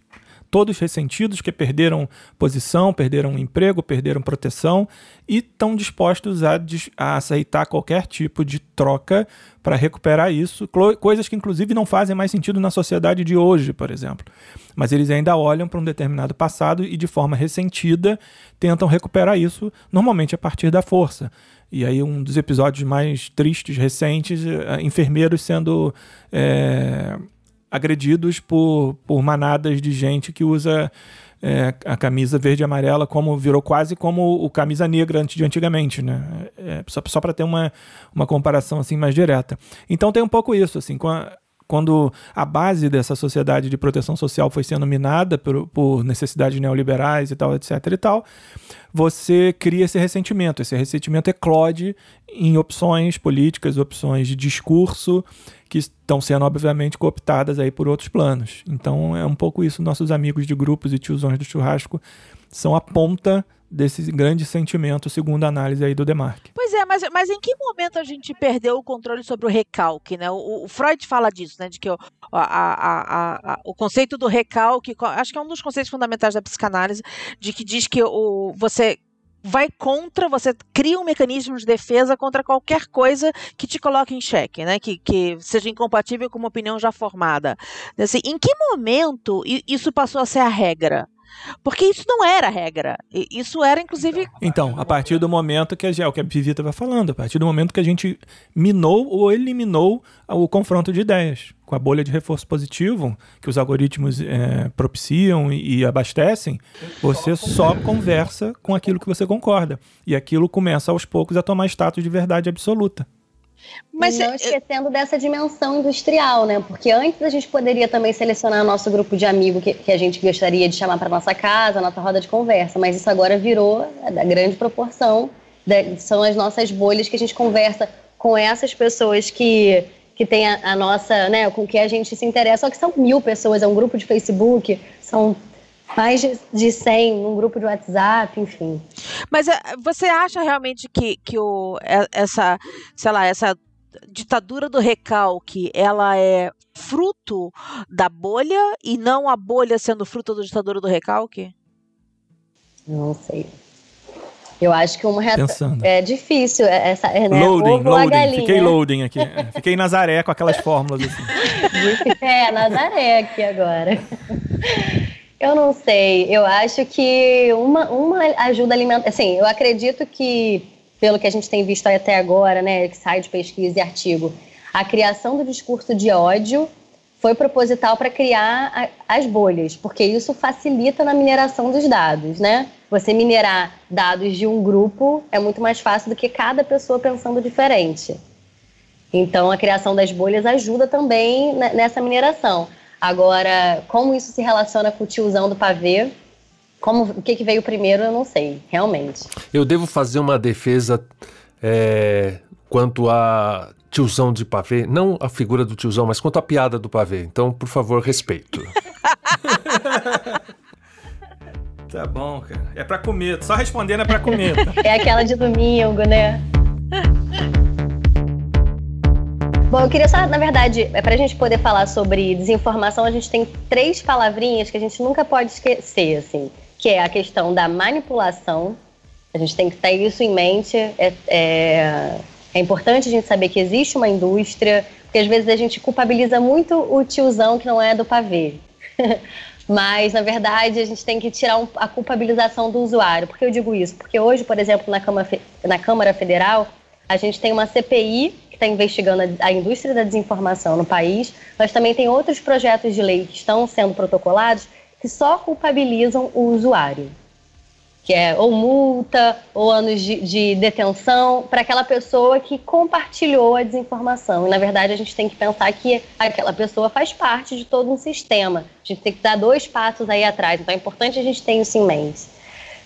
todos ressentidos que perderam posição, perderam emprego, perderam proteção e estão dispostos a, a aceitar qualquer tipo de troca para recuperar isso, coisas que inclusive não fazem mais sentido na sociedade de hoje, por exemplo. Mas eles ainda olham para um determinado passado e de forma ressentida tentam recuperar isso, normalmente a partir da força. E aí um dos episódios mais tristes recentes, é, enfermeiros sendo é, agredidos por, por manadas de gente que usa é, a camisa verde e amarela como virou quase como o camisa negra antes de antigamente, né? É, só só para ter uma, uma comparação assim mais direta. Então tem um pouco isso assim com a, quando a base dessa sociedade de proteção social foi sendo minada por, por necessidades neoliberais e tal, etc e tal, você cria esse ressentimento. Esse ressentimento eclode em opções políticas, opções de discurso que estão sendo, obviamente, cooptadas aí por outros planos. Então é um pouco isso. Nossos amigos de grupos e tiozões do churrasco são a ponta desse grande sentimento, segundo a análise aí do Demarque. Pois é, mas, mas em que momento a gente perdeu o controle sobre o recalque? Né? O, o Freud fala disso, né? de que o, a, a, a, o conceito do recalque, acho que é um dos conceitos fundamentais da psicanálise, de que diz que o, você vai contra, você cria um mecanismo de defesa contra qualquer coisa que te coloque em xeque, né? Que, que seja incompatível com uma opinião já formada. Assim, em que momento isso passou a ser a regra? Porque isso não era regra. Isso era, inclusive. Então, então, a partir do momento que a, é o que a Vivita vai falando, a partir do momento que a gente minou ou eliminou o confronto de ideias. Com a bolha de reforço positivo, que os algoritmos é, propiciam e, e abastecem, você só conversa com aquilo que você concorda. E aquilo começa aos poucos a tomar status de verdade absoluta. Mas não esquecendo dessa dimensão industrial, né? Porque antes a gente poderia também selecionar nosso grupo de amigo que, que a gente gostaria de chamar para nossa casa, nossa roda de conversa, mas isso agora virou da grande proporção. Da, são as nossas bolhas que a gente conversa com essas pessoas que, que tem a, a nossa, né, com que a gente se interessa, só que são mil pessoas, é um grupo de Facebook, são mais de 100 num grupo de WhatsApp, enfim. Mas é, você acha realmente que, que o, é, essa, sei lá, essa ditadura do recalque, ela é fruto da bolha e não a bolha sendo fruto da ditadura do recalque? Não sei. Eu acho que uma reta... é difícil é, essa é, né? loading, Ovo loading. Fiquei loading aqui. Fiquei Nazaré com aquelas fórmulas assim. É, Nazaré aqui agora. Eu não sei. Eu acho que uma, uma ajuda alimentar. Assim, eu acredito que, pelo que a gente tem visto até agora, né, que sai de pesquisa e artigo, a criação do discurso de ódio foi proposital para criar a, as bolhas, porque isso facilita na mineração dos dados, né? Você minerar dados de um grupo é muito mais fácil do que cada pessoa pensando diferente. Então, a criação das bolhas ajuda também nessa mineração. Agora, como isso se relaciona com o tiozão do pavê, como, o que, que veio primeiro, eu não sei, realmente. Eu devo fazer uma defesa é, quanto a tiozão de pavê, não a figura do tiozão, mas quanto à piada do pavê. Então, por favor, respeito. tá bom, cara. É pra comer, só respondendo é pra comer. Tá? é aquela de domingo, né? Bom, eu queria só, na verdade, é para a gente poder falar sobre desinformação, a gente tem três palavrinhas que a gente nunca pode esquecer, assim, que é a questão da manipulação. A gente tem que ter isso em mente. É, é, é importante a gente saber que existe uma indústria, porque às vezes a gente culpabiliza muito o tiozão que não é do pavê. Mas, na verdade, a gente tem que tirar um, a culpabilização do usuário. Por que eu digo isso? Porque hoje, por exemplo, na, Câmara, na Câmara Federal, a gente tem uma CPI que está investigando a, a, indústria da desinformação no país, mas também tem outros projetos de lei que estão sendo protocolados que só culpabilizam o usuário, que é ou multa ou anos de, de detenção para aquela pessoa que compartilhou a desinformação. E, na verdade, a gente tem que pensar que aquela pessoa faz parte de todo um sistema. A gente tem que dar dois passos aí atrás. Então, é importante a gente ter isso em mente.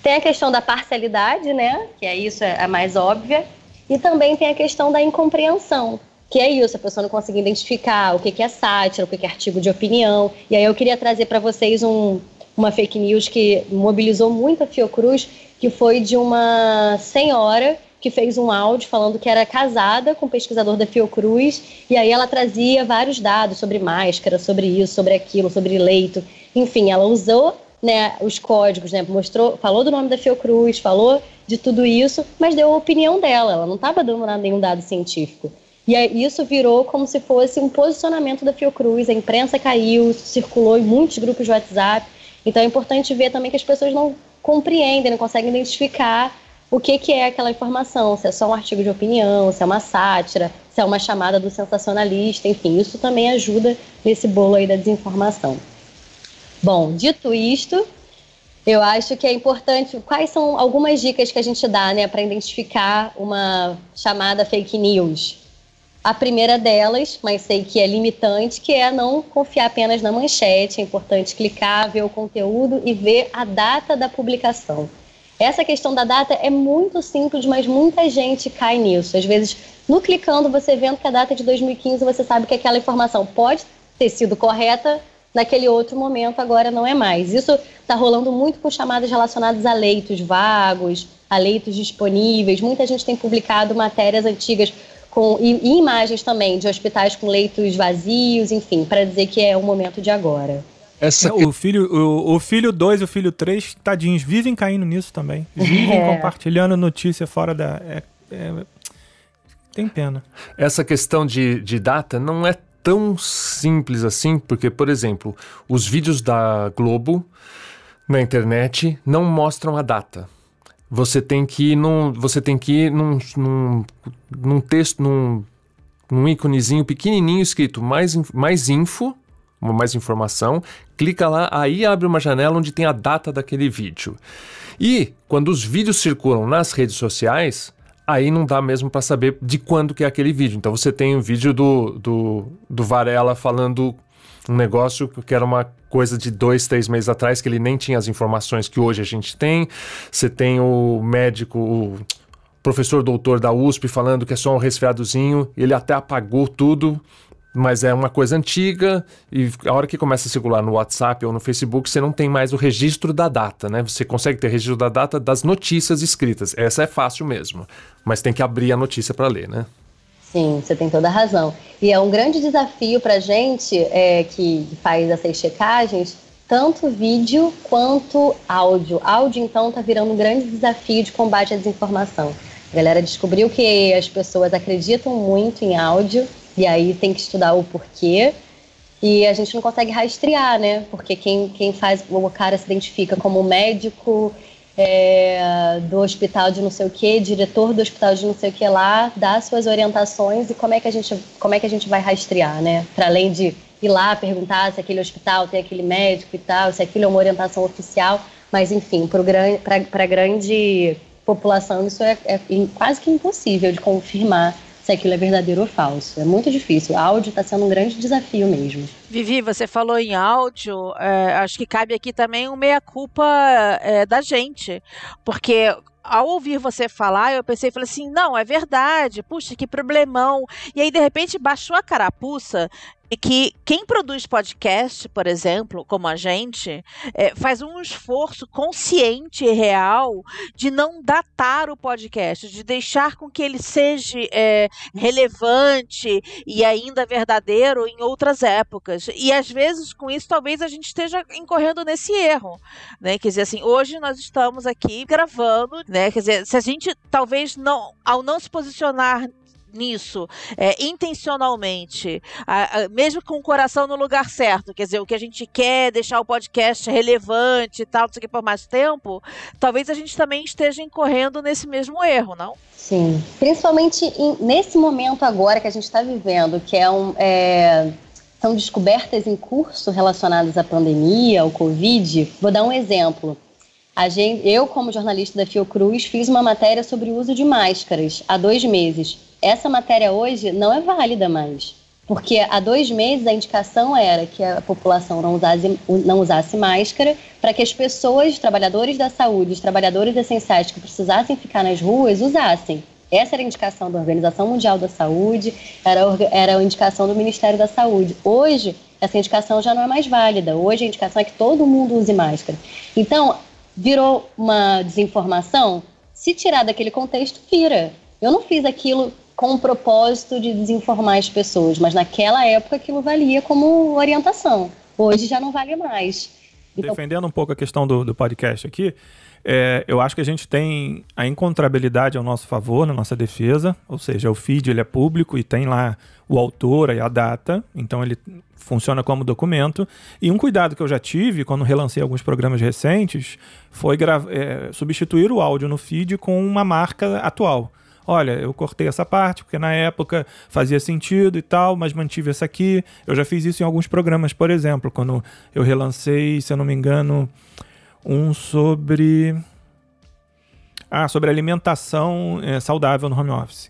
Tem a questão da parcialidade, né? Que é isso, é a mais óbvia e também tem a questão da incompreensão, que é isso, a pessoa não consegue identificar o que é sátira, o que é artigo de opinião. E aí eu queria trazer para vocês um, uma fake news que mobilizou muito a Fiocruz, que foi de uma senhora que fez um áudio falando que era casada com um pesquisador da Fiocruz, e aí ela trazia vários dados sobre máscara, sobre isso, sobre aquilo, sobre leito. Enfim, ela usou né, os códigos, né, mostrou, falou do nome da Fiocruz, falou de tudo isso, mas deu a opinião dela, ela não estava dando nenhum dado científico. E aí, isso virou como se fosse um posicionamento da Fiocruz, a imprensa caiu, circulou em muitos grupos de WhatsApp. Então é importante ver também que as pessoas não compreendem, não conseguem identificar o que, que é aquela informação, se é só um artigo de opinião, se é uma sátira, se é uma chamada do sensacionalista, enfim, isso também ajuda nesse bolo aí da desinformação. Bom, dito isto, eu acho que é importante. Quais são algumas dicas que a gente dá, né, para identificar uma chamada fake news? A primeira delas, mas sei que é limitante, que é não confiar apenas na manchete. É importante clicar, ver o conteúdo e ver a data da publicação. Essa questão da data é muito simples, mas muita gente cai nisso. Às vezes, no clicando, você vendo que a data é de 2015, você sabe que aquela informação pode ter sido correta, naquele outro momento, agora não é mais. Isso está rolando muito com chamadas relacionadas a leitos vagos, a leitos disponíveis. Muita gente tem publicado matérias antigas com, e, e imagens também de hospitais com leitos vazios, enfim, para dizer que é o momento de agora. Essa... O filho o, o filho dois, o filho 3, tadinhos, vivem caindo nisso também. Vivem é. compartilhando notícia fora da. É, é... Tem pena. Essa questão de, de data não é tão simples assim, porque, por exemplo, os vídeos da Globo na internet não mostram a data. Você tem que ir num, você tem que ir num, num, num texto, num, num íconezinho pequenininho escrito mais, mais info, mais informação, clica lá, aí abre uma janela onde tem a data daquele vídeo. E quando os vídeos circulam nas redes sociais, aí não dá mesmo para saber de quando que é aquele vídeo. Então você tem um vídeo do, do, do Varela falando um negócio que era uma coisa de dois, três meses atrás, que ele nem tinha as informações que hoje a gente tem. Você tem o médico, o professor doutor da USP falando que é só um resfriadozinho, ele até apagou tudo mas é uma coisa antiga e a hora que começa a circular no WhatsApp ou no Facebook, você não tem mais o registro da data, né? Você consegue ter registro da data das notícias escritas. Essa é fácil mesmo, mas tem que abrir a notícia para ler, né? Sim, você tem toda a razão. E é um grande desafio para a gente é, que faz essas checagens, tanto vídeo quanto áudio. Áudio, então, está virando um grande desafio de combate à desinformação. A galera descobriu que as pessoas acreditam muito em áudio e aí tem que estudar o porquê. E a gente não consegue rastrear, né? Porque quem, quem faz, o cara se identifica como médico é, do hospital de não sei o que, diretor do hospital de não sei o que lá, dá suas orientações e como é que a gente, como é que a gente vai rastrear, né? Para além de ir lá perguntar se aquele hospital tem aquele médico e tal, se aquilo é uma orientação oficial, mas enfim, para a grande população isso é, é quase que impossível de confirmar se aquilo é verdadeiro ou falso. É muito difícil. O áudio está sendo um grande desafio mesmo. Vivi, você falou em áudio, é, acho que cabe aqui também o um meia-culpa é, da gente, porque ao ouvir você falar, eu pensei, falei assim, não, é verdade, puxa, que problemão. E aí, de repente, baixou a carapuça e que quem produz podcast, por exemplo, como a gente, é, faz um esforço consciente e real de não datar o podcast, de deixar com que ele seja é, relevante e ainda verdadeiro em outras épocas. E às vezes, com isso, talvez a gente esteja incorrendo nesse erro. Né? Quer dizer, assim, hoje nós estamos aqui gravando, né? Quer dizer, se a gente talvez não, ao não se posicionar nisso é, intencionalmente, a, a, mesmo com o coração no lugar certo, quer dizer, o que a gente quer é deixar o podcast relevante e tal, isso aqui por mais tempo, talvez a gente também esteja incorrendo nesse mesmo erro, não? Sim, principalmente em, nesse momento agora que a gente está vivendo, que é um é são descobertas em curso relacionadas à pandemia, ao Covid. Vou dar um exemplo. Gente, eu, como jornalista da Fiocruz, fiz uma matéria sobre o uso de máscaras há dois meses essa matéria hoje não é válida mais. Porque há dois meses a indicação era que a população não usasse, não usasse máscara para que as pessoas, os trabalhadores da saúde, os trabalhadores essenciais que precisassem ficar nas ruas, usassem. Essa era a indicação da Organização Mundial da Saúde, era, era a indicação do Ministério da Saúde. Hoje, essa indicação já não é mais válida. Hoje, a indicação é que todo mundo use máscara. Então, virou uma desinformação? Se tirar daquele contexto, vira. Eu não fiz aquilo com o propósito de desinformar as pessoas, mas naquela época aquilo valia como orientação. Hoje já não vale mais. Então... Defendendo um pouco a questão do, do podcast aqui, é, eu acho que a gente tem a encontrabilidade ao nosso favor, na nossa defesa, ou seja, o feed ele é público e tem lá o autor e a data, então ele funciona como documento. E um cuidado que eu já tive quando relancei alguns programas recentes foi é, substituir o áudio no feed com uma marca atual. Olha, eu cortei essa parte porque na época fazia sentido e tal, mas mantive essa aqui. Eu já fiz isso em alguns programas, por exemplo, quando eu relancei, se eu não me engano, um sobre. Ah, sobre alimentação é, saudável no home office.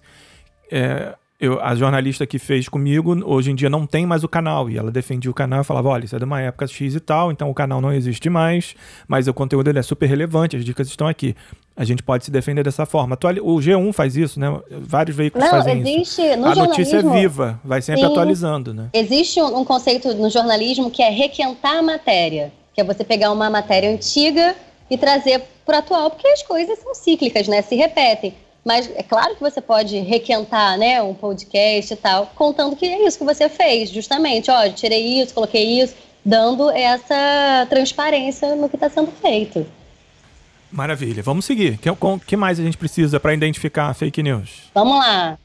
É, eu, a jornalista que fez comigo, hoje em dia não tem mais o canal. E ela defendia o canal e falava: olha, isso é de uma época X e tal, então o canal não existe mais, mas o conteúdo dele é super relevante, as dicas estão aqui. A gente pode se defender dessa forma. O G1 faz isso, né? Vários veículos não, fazem existe, isso. a notícia é viva, vai sempre sim, atualizando, né? Existe um conceito no jornalismo que é requentar a matéria, que é você pegar uma matéria antiga e trazer para atual, porque as coisas são cíclicas, né? Se repetem. Mas é claro que você pode requentar, né, um podcast e tal, contando que é isso que você fez, justamente. Ó, tirei isso, coloquei isso, dando essa transparência no que está sendo feito. Maravilha. Vamos seguir. É o que, que mais a gente precisa para identificar fake news? Vamos lá.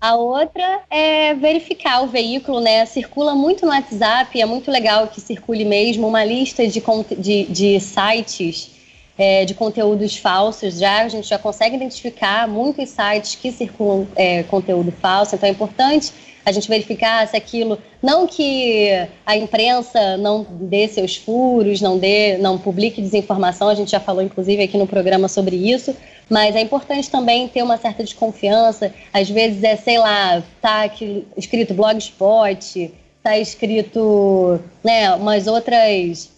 A outra é verificar o veículo, né? Circula muito no WhatsApp, é muito legal que circule mesmo uma lista de, de, de sites é, de conteúdos falsos já, a gente já consegue identificar muitos sites que circulam é, conteúdo falso, então é importante a gente verificar se aquilo, não que a imprensa não dê seus furos, não dê, não publique desinformação, a gente já falou inclusive aqui no programa sobre isso, mas é importante também ter uma certa desconfiança, às vezes é, sei lá, tá aqui, escrito blogspot, tá escrito, né, umas outras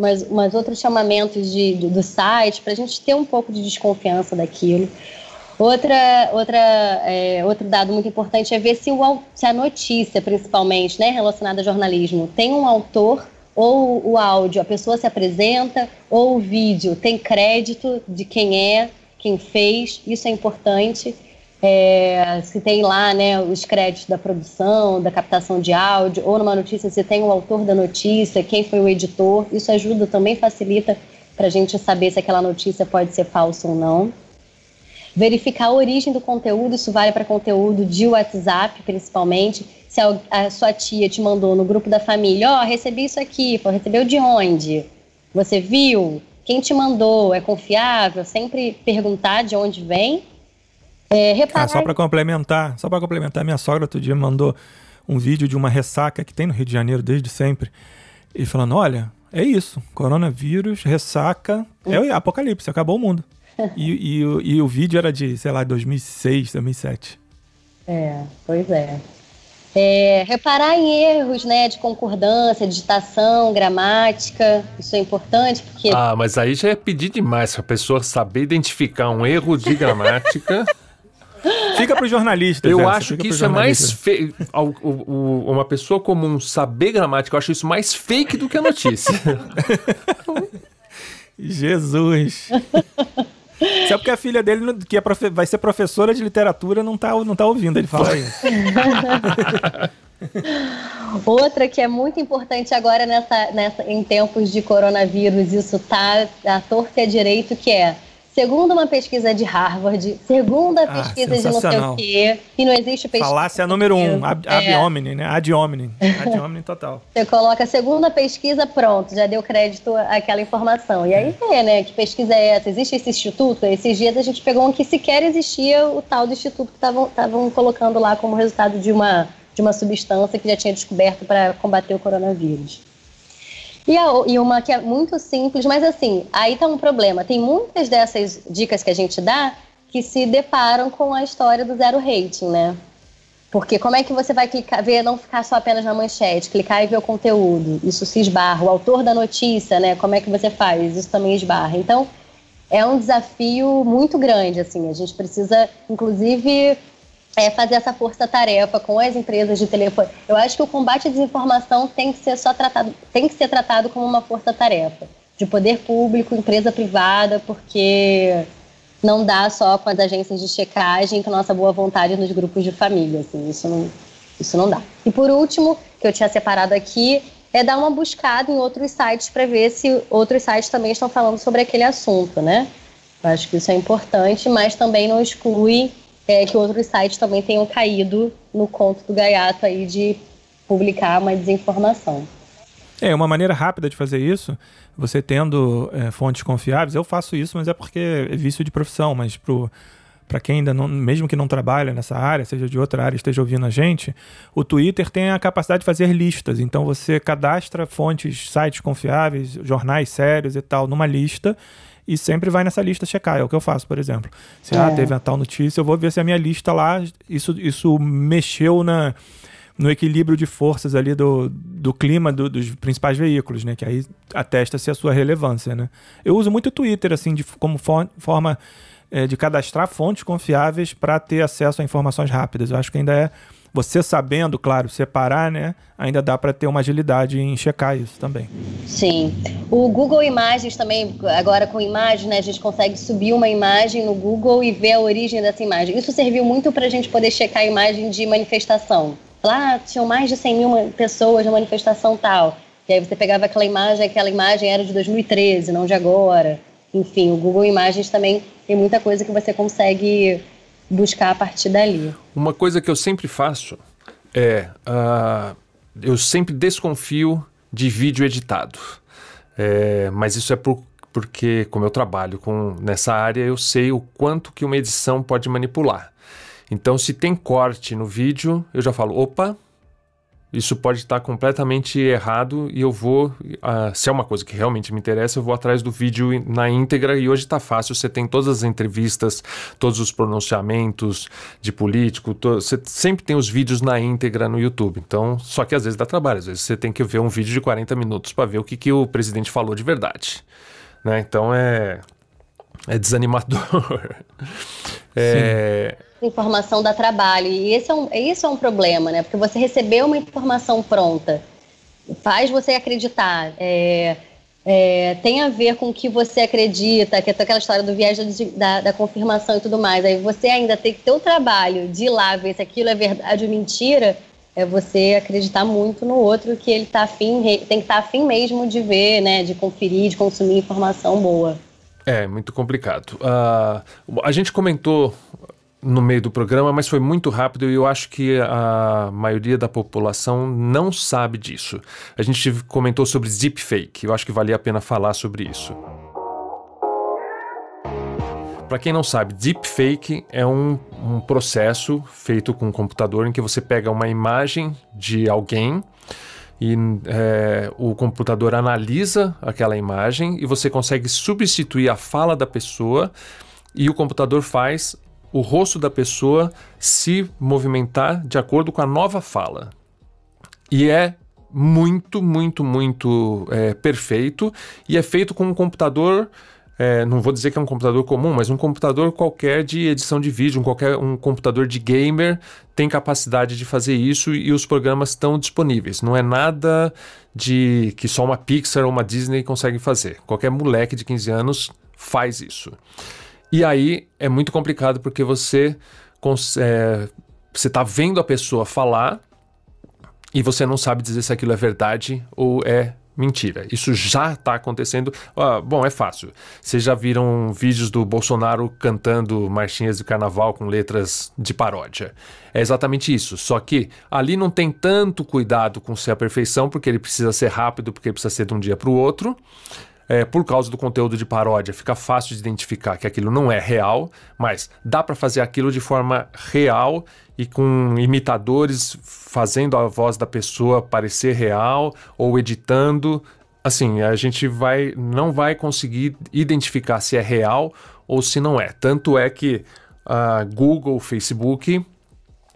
mas umas outros chamamentos de, do, do site para a gente ter um pouco de desconfiança daquilo. Outra, outra, é, outro dado muito importante é ver se, o, se a notícia, principalmente, né, relacionada a jornalismo, tem um autor ou o áudio, a pessoa se apresenta, ou o vídeo tem crédito de quem é, quem fez, isso é importante. É, se tem lá né, os créditos da produção, da captação de áudio, ou numa notícia se tem o autor da notícia, quem foi o editor, isso ajuda também, facilita para a gente saber se aquela notícia pode ser falsa ou não. Verificar a origem do conteúdo, isso vale para conteúdo de WhatsApp, principalmente. Se a, a, sua tia te mandou no grupo da família, ó, oh, recebi isso aqui, pô, recebeu de onde? Você viu? Quem te mandou? É confiável? Sempre perguntar de onde vem é, reparar... Ah, só para complementar, só para complementar, minha sogra outro dia mandou um vídeo de uma ressaca que tem no Rio de Janeiro desde sempre e falando, olha, é isso, coronavírus, ressaca, é o apocalipse, acabou o mundo. e, e, e, o vídeo era de, sei lá, 2006, 2007. É, pois é. É, reparar em erros né, de concordância, digitação, gramática, isso é importante porque. Ah, mas aí já é pedir demais para a pessoa saber identificar um erro de gramática Fica para jornalista. Eu essa, acho que isso é mais fe... uma pessoa comum saber gramática, eu acho isso mais fake do que a notícia. Jesus. Só porque a filha dele, que é profe... vai ser professora de literatura, não tá, não tá ouvindo ele falar isso. Outra que é muito importante agora nessa, nessa, em tempos de coronavírus, isso tá a torta é direito, que é segundo uma pesquisa de Harvard, segunda ah, pesquisa ah, de não sei o quê, e não existe pesquisa. Falácia número um, ab, é. hominem, né? Ad hominem. Ad hominem total. Você coloca segunda pesquisa, pronto, já deu crédito àquela informação. E aí é. vê, é, né? Que pesquisa é essa? Existe esse instituto? Esses dias a gente pegou um que sequer existia o tal do instituto que estavam colocando lá como resultado de uma, de uma substância que já tinha descoberto para combater o coronavírus. E, a, e uma que é muito simples, mas assim, aí tá um problema. Tem muitas dessas dicas que a gente dá que se deparam com a história do zero rating, né? Porque como é que você vai clicar, ver, não ficar só apenas na manchete, clicar e ver o conteúdo? Isso se esbarra. O autor da notícia, né? Como é que você faz? Isso também esbarra. Então, é um desafio muito grande, assim. A gente precisa, inclusive, é fazer essa força-tarefa com as empresas de telefone. Eu acho que o combate à desinformação tem que ser só tratado, tem que ser tratado como uma força-tarefa de poder público, empresa privada, porque não dá só com as agências de checagem com a nossa boa vontade nos grupos de família, assim, isso não, isso não dá. E por último, que eu tinha separado aqui, é dar uma buscada em outros sites para ver se outros sites também estão falando sobre aquele assunto, né? Eu acho que isso é importante, mas também não exclui é, que outros sites também tenham caído no conto do gaiato aí de publicar uma desinformação. É, é, uma maneira rápida de fazer isso, você tendo é, fontes confiáveis, eu faço isso, mas é porque é vício de profissão, mas pro para quem ainda não, mesmo que não trabalha nessa área, seja de outra área, esteja ouvindo a gente, o Twitter tem a capacidade de fazer listas. Então você cadastra fontes, sites confiáveis, jornais sérios e tal numa lista e sempre vai nessa lista checar. É o que eu faço, por exemplo. Se ah, é. ah, teve a tal notícia, eu vou ver se a minha lista lá, isso, isso mexeu na, no equilíbrio de forças ali do, do clima do, dos principais veículos, né? Que aí atesta-se a sua relevância, né? Eu uso muito o Twitter, assim, de, como for, forma é, de cadastrar fontes confiáveis para ter acesso a informações rápidas. Eu acho que ainda é você sabendo, claro, separar, né, ainda dá para ter uma agilidade em checar isso também. Sim. O Google Imagens também, agora com imagem, né, a gente consegue subir uma imagem no Google e ver a origem dessa imagem. Isso serviu muito para a gente poder checar a imagem de manifestação. Lá ah, tinham mais de 100 mil pessoas na manifestação tal. E aí você pegava aquela imagem, aquela imagem era de 2013, não de agora. Enfim, o Google Imagens também tem muita coisa que você consegue buscar a partir dali. Uma coisa que eu sempre faço é. Uh, eu sempre desconfio de vídeo editado. É, mas isso é por, porque, como eu trabalho com, nessa área, eu sei o quanto que uma edição pode manipular. Então, se tem corte no vídeo, eu já falo, opa, isso pode estar completamente errado e eu vou, uh, se é uma coisa que realmente me interessa, eu vou atrás do vídeo na íntegra e hoje está fácil, você tem todas as entrevistas, todos os pronunciamentos de político, to... você sempre tem os vídeos na íntegra no YouTube. Então, só que às vezes dá trabalho, às vezes você tem que ver um vídeo de 40 minutos para ver o que, que o presidente falou de verdade. Né? Então é, é desanimador. É... Informação dá trabalho. E esse é um, isso é um problema, né? Porque você recebeu uma informação pronta. Faz você acreditar. É, é, tem a ver com o que você acredita, que é aquela história do viagem da, da, confirmação e tudo mais. Aí você ainda tem que ter o trabalho de ir lá ver se aquilo é verdade ou mentira. É você acreditar muito no outro que ele tá afim, tem que estar tá afim mesmo de ver, né? De conferir, de consumir informação boa. É, muito complicado. Uh, a gente comentou no meio do programa, mas foi muito rápido e eu acho que a maioria da população não sabe disso. A gente comentou sobre deepfake, eu acho que valia a pena falar sobre isso. Para quem não sabe, deepfake é um, um, processo feito com um computador em que você pega uma imagem de alguém e é, o computador analisa aquela imagem e você consegue substituir a fala da pessoa e o computador faz o rosto da pessoa se movimentar de acordo com a nova fala. E é muito, muito, muito é, perfeito e é feito com um computador é, não vou dizer que é um computador comum, mas um computador qualquer de edição de vídeo, um, qualquer, um computador de gamer tem capacidade de fazer isso e os programas estão disponíveis. Não é nada de que só uma Pixar ou uma Disney consegue fazer. Qualquer moleque de 15 anos faz isso. E aí é muito complicado porque você é, você está vendo a pessoa falar e você não sabe dizer se aquilo é verdade ou é Mentira, isso já está acontecendo. bom, é fácil. Vocês já viram vídeos do Bolsonaro cantando marchinhas de carnaval com letras de paródia. É exatamente isso. Só que ali não tem tanto cuidado com ser a perfeição, porque ele precisa ser rápido, porque precisa ser de um dia para o outro é, por causa do conteúdo de paródia, fica fácil de identificar que aquilo não é real, mas dá para fazer aquilo de forma real e com imitadores fazendo a voz da pessoa parecer real ou editando. Assim, a gente vai não vai conseguir identificar se é real ou se não é. Tanto é que a ah, Google, Facebook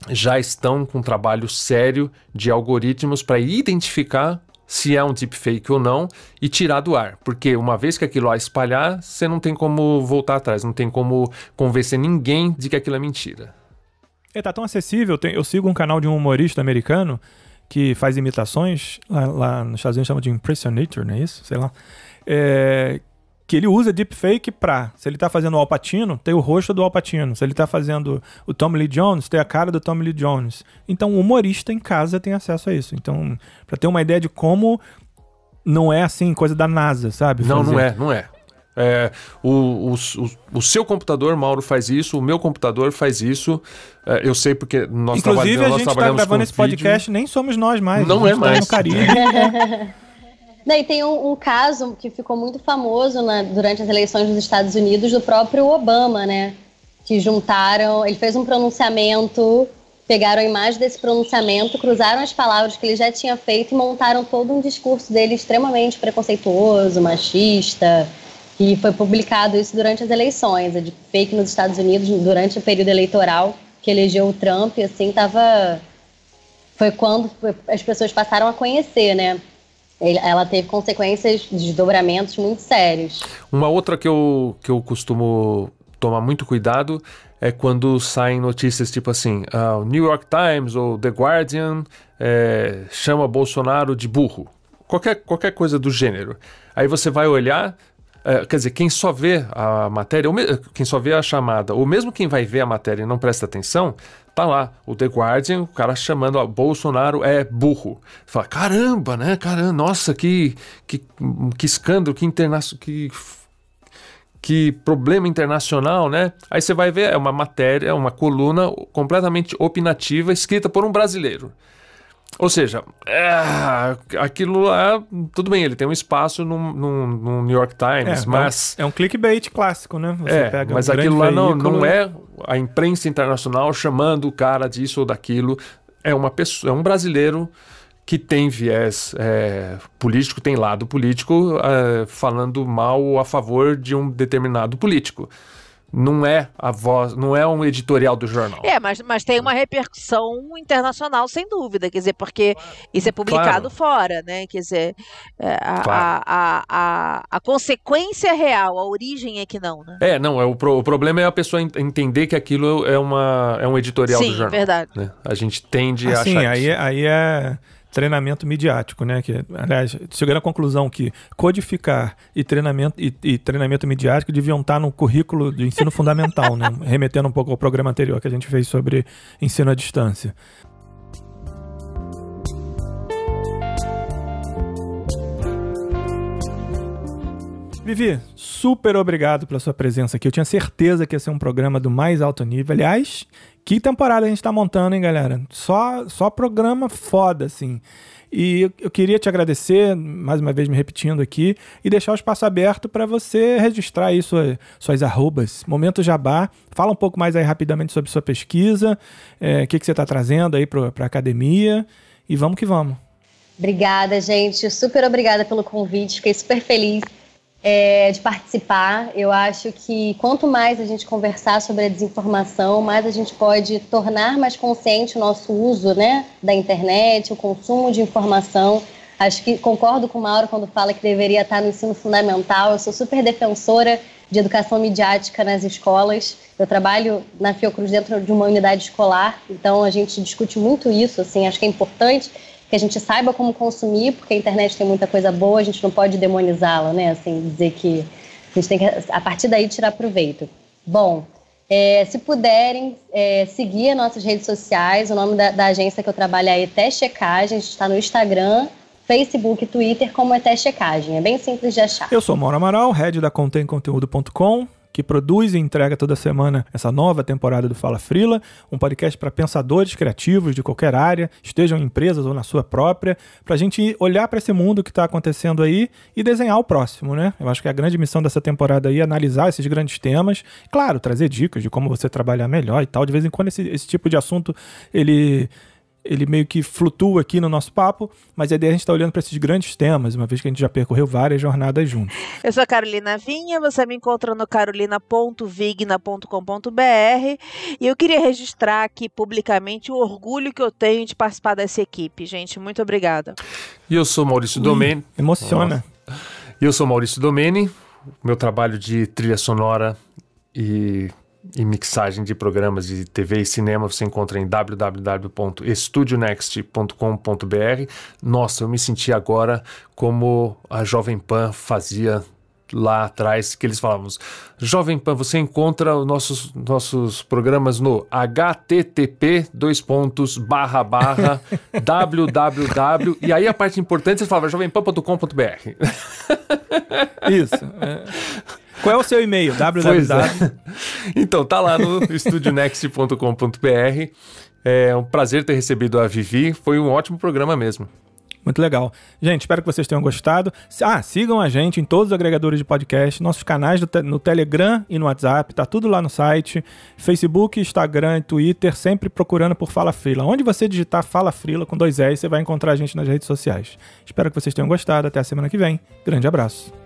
já estão com um trabalho sério de algoritmos para identificar se é um deepfake ou não e tirar do ar, porque uma vez que aquilo lá espalhar, você não tem como voltar atrás, não tem como convencer ninguém de que aquilo é mentira. É, tá tão acessível. eu sigo um canal de um humorista americano que faz imitações, lá, lá nos Estados Unidos chama de impressionator, não é isso? Sei lá. É, que ele usa deepfake pra. Se ele tá fazendo o Alpatino, tem o rosto do Alpatino. Se ele tá fazendo o Tommy Lee Jones, tem a cara do Tommy Lee Jones. Então, o humorista em casa tem acesso a isso. Então, para ter uma ideia de como não é assim coisa da NASA, sabe? Não, fazer. não é, não é. É, o, o, o, o, seu computador, Mauro, faz isso, o meu computador faz isso. É, eu sei porque nós Inclusive, trabalhamos. Inclusive, a gente está gravando esse vídeo. podcast, nem somos nós mais. Não é mais. Tá no Caribe. Daí tem um, um, caso que ficou muito famoso na, durante as eleições dos Estados Unidos do próprio Obama, né? Que juntaram, ele fez um pronunciamento, pegaram a imagem desse pronunciamento, cruzaram as palavras que ele já tinha feito e montaram todo um discurso dele extremamente preconceituoso, machista. E foi publicado isso durante as eleições, é de fake nos Estados Unidos durante o período eleitoral que elegeu o Trump, assim, tava foi quando as pessoas passaram a conhecer, né? ela teve consequências, desdobramentos muito sérios. Uma outra que eu, que eu costumo tomar muito cuidado é quando saem notícias tipo assim: ah, o New York Times ou The Guardian é, chama Bolsonaro de burro. Qualquer, qualquer coisa do gênero. Aí você vai olhar, é, quer dizer, quem só vê a matéria, ou quem só vê a chamada, ou mesmo quem vai ver a matéria e não presta atenção, tá lá o The Guardian, o cara chamando, ó, Bolsonaro é burro. Fala, caramba, né? Caramba, nossa, que, que, que escândalo, que internacional. Que que problema internacional, né? Aí você vai ver, é uma matéria, é uma coluna completamente opinativa, escrita por um brasileiro. Ou seja, é, aquilo lá, tudo bem, ele tem um espaço no, no, no New York Times, é, é mas. É um clickbait clássico, né? Você é, pega mas um aquilo lá não, não é a imprensa internacional chamando o cara disso ou daquilo. É uma pessoa, é um brasileiro que tem viés é, político, tem lado político, é, falando mal ou a favor de um determinado político não é a voz, não é um editorial do jornal. É, mas, mas tem uma repercussão internacional, sem dúvida, quer dizer, porque isso é publicado claro. fora, né? Quer dizer, é, a, claro. a, a, a, a, consequência real, a origem é que não, né? É, não, é, o, pro, o problema é a pessoa entender que aquilo é, uma, é um editorial Sim, do jornal. Sim, verdade. Né? A gente tende assim, a achar. Sim, aí, aí é treinamento midiático, né? Que, aliás, chegaram à conclusão que codificar e treinamento, e, e treinamento midiático deviam estar no currículo de ensino fundamental, né? Remetendo um pouco ao programa anterior que a gente fez sobre ensino à distância. Vivi, super obrigado pela sua presença aqui. Eu tinha certeza que ia ser um programa do mais alto nível. Aliás, que temporada a gente tá montando, hein, galera? Só, só programa foda, assim. E eu queria te agradecer, mais uma vez me repetindo aqui, e deixar o espaço aberto para você registrar aí suas, suas arrobas. Momento Jabá, fala um pouco mais aí rapidamente sobre sua pesquisa, é, o é, que, que você está trazendo aí para a academia, e vamos que vamos. Obrigada, gente. Super obrigada pelo convite, fiquei super feliz é, de participar. Eu acho que quanto mais a gente conversar sobre a desinformação, mais a gente pode tornar mais consciente o nosso uso né, da internet, o consumo de informação. Acho que concordo com o Mauro quando fala que deveria estar no ensino fundamental. Eu sou super defensora de educação midiática nas escolas. Eu trabalho na Fiocruz dentro de uma unidade escolar, então a gente discute muito isso, assim, acho que é importante que a gente saiba como consumir, porque a internet tem muita coisa boa, a gente não pode demonizá-la, né? Assim, dizer que a gente tem que, a partir daí, tirar proveito. Bom, é, se puderem é, seguir as nossas redes sociais, o nome da, da agência que eu trabalho é Até Checagem, a gente está no Instagram, Facebook, Twitter, como até Checagem. É bem simples de achar. Eu sou Mauro Amaral, head da ContemConteúdo.com que produz e entrega toda semana essa nova temporada do Fala Frila, um podcast para pensadores criativos de qualquer área, estejam em empresas ou na sua própria, para a gente olhar para esse mundo que está acontecendo aí e desenhar o próximo, né? Eu acho que é a grande missão dessa temporada aí é analisar esses grandes temas, claro, trazer dicas de como você trabalhar melhor e tal. De vez em quando esse, esse tipo de assunto ele ele meio que flutua aqui no nosso papo, mas a ideia é a gente estar tá olhando para esses grandes temas, uma vez que a gente já percorreu várias jornadas juntos. Eu sou a Carolina Vinha, você me encontra no carolina.vigna.com.br e eu queria registrar aqui publicamente o orgulho que eu tenho de participar dessa equipe, gente. Muito obrigada. E eu sou Maurício Domene. Emociona. Nossa. Eu sou Maurício Domene, meu trabalho de trilha sonora e e mixagem de programas de TV e cinema você encontra em www.studionext.com.br. Nossa, eu me senti agora como a Jovem Pan fazia lá atrás, que eles falavam: Jovem Pan, você encontra os nossos, nossos programas no http dois pontos barra barra www e aí a parte importante você falava jovempan.com.br. Isso. É. Qual é o seu e-mail? www. É. Então, tá lá no studionext.com.br. É um prazer ter recebido a Vivi. Foi um ótimo programa mesmo. Muito legal. Gente, espero que vocês tenham gostado. Ah, sigam a gente em todos os agregadores de podcast, nossos canais te no Telegram e no WhatsApp, tá tudo lá no site, Facebook, Instagram e Twitter, sempre procurando por Fala Frila. Onde você digitar Fala Frila com dois S, você vai encontrar a gente nas redes sociais. Espero que vocês tenham gostado. Até a semana que vem. Grande abraço.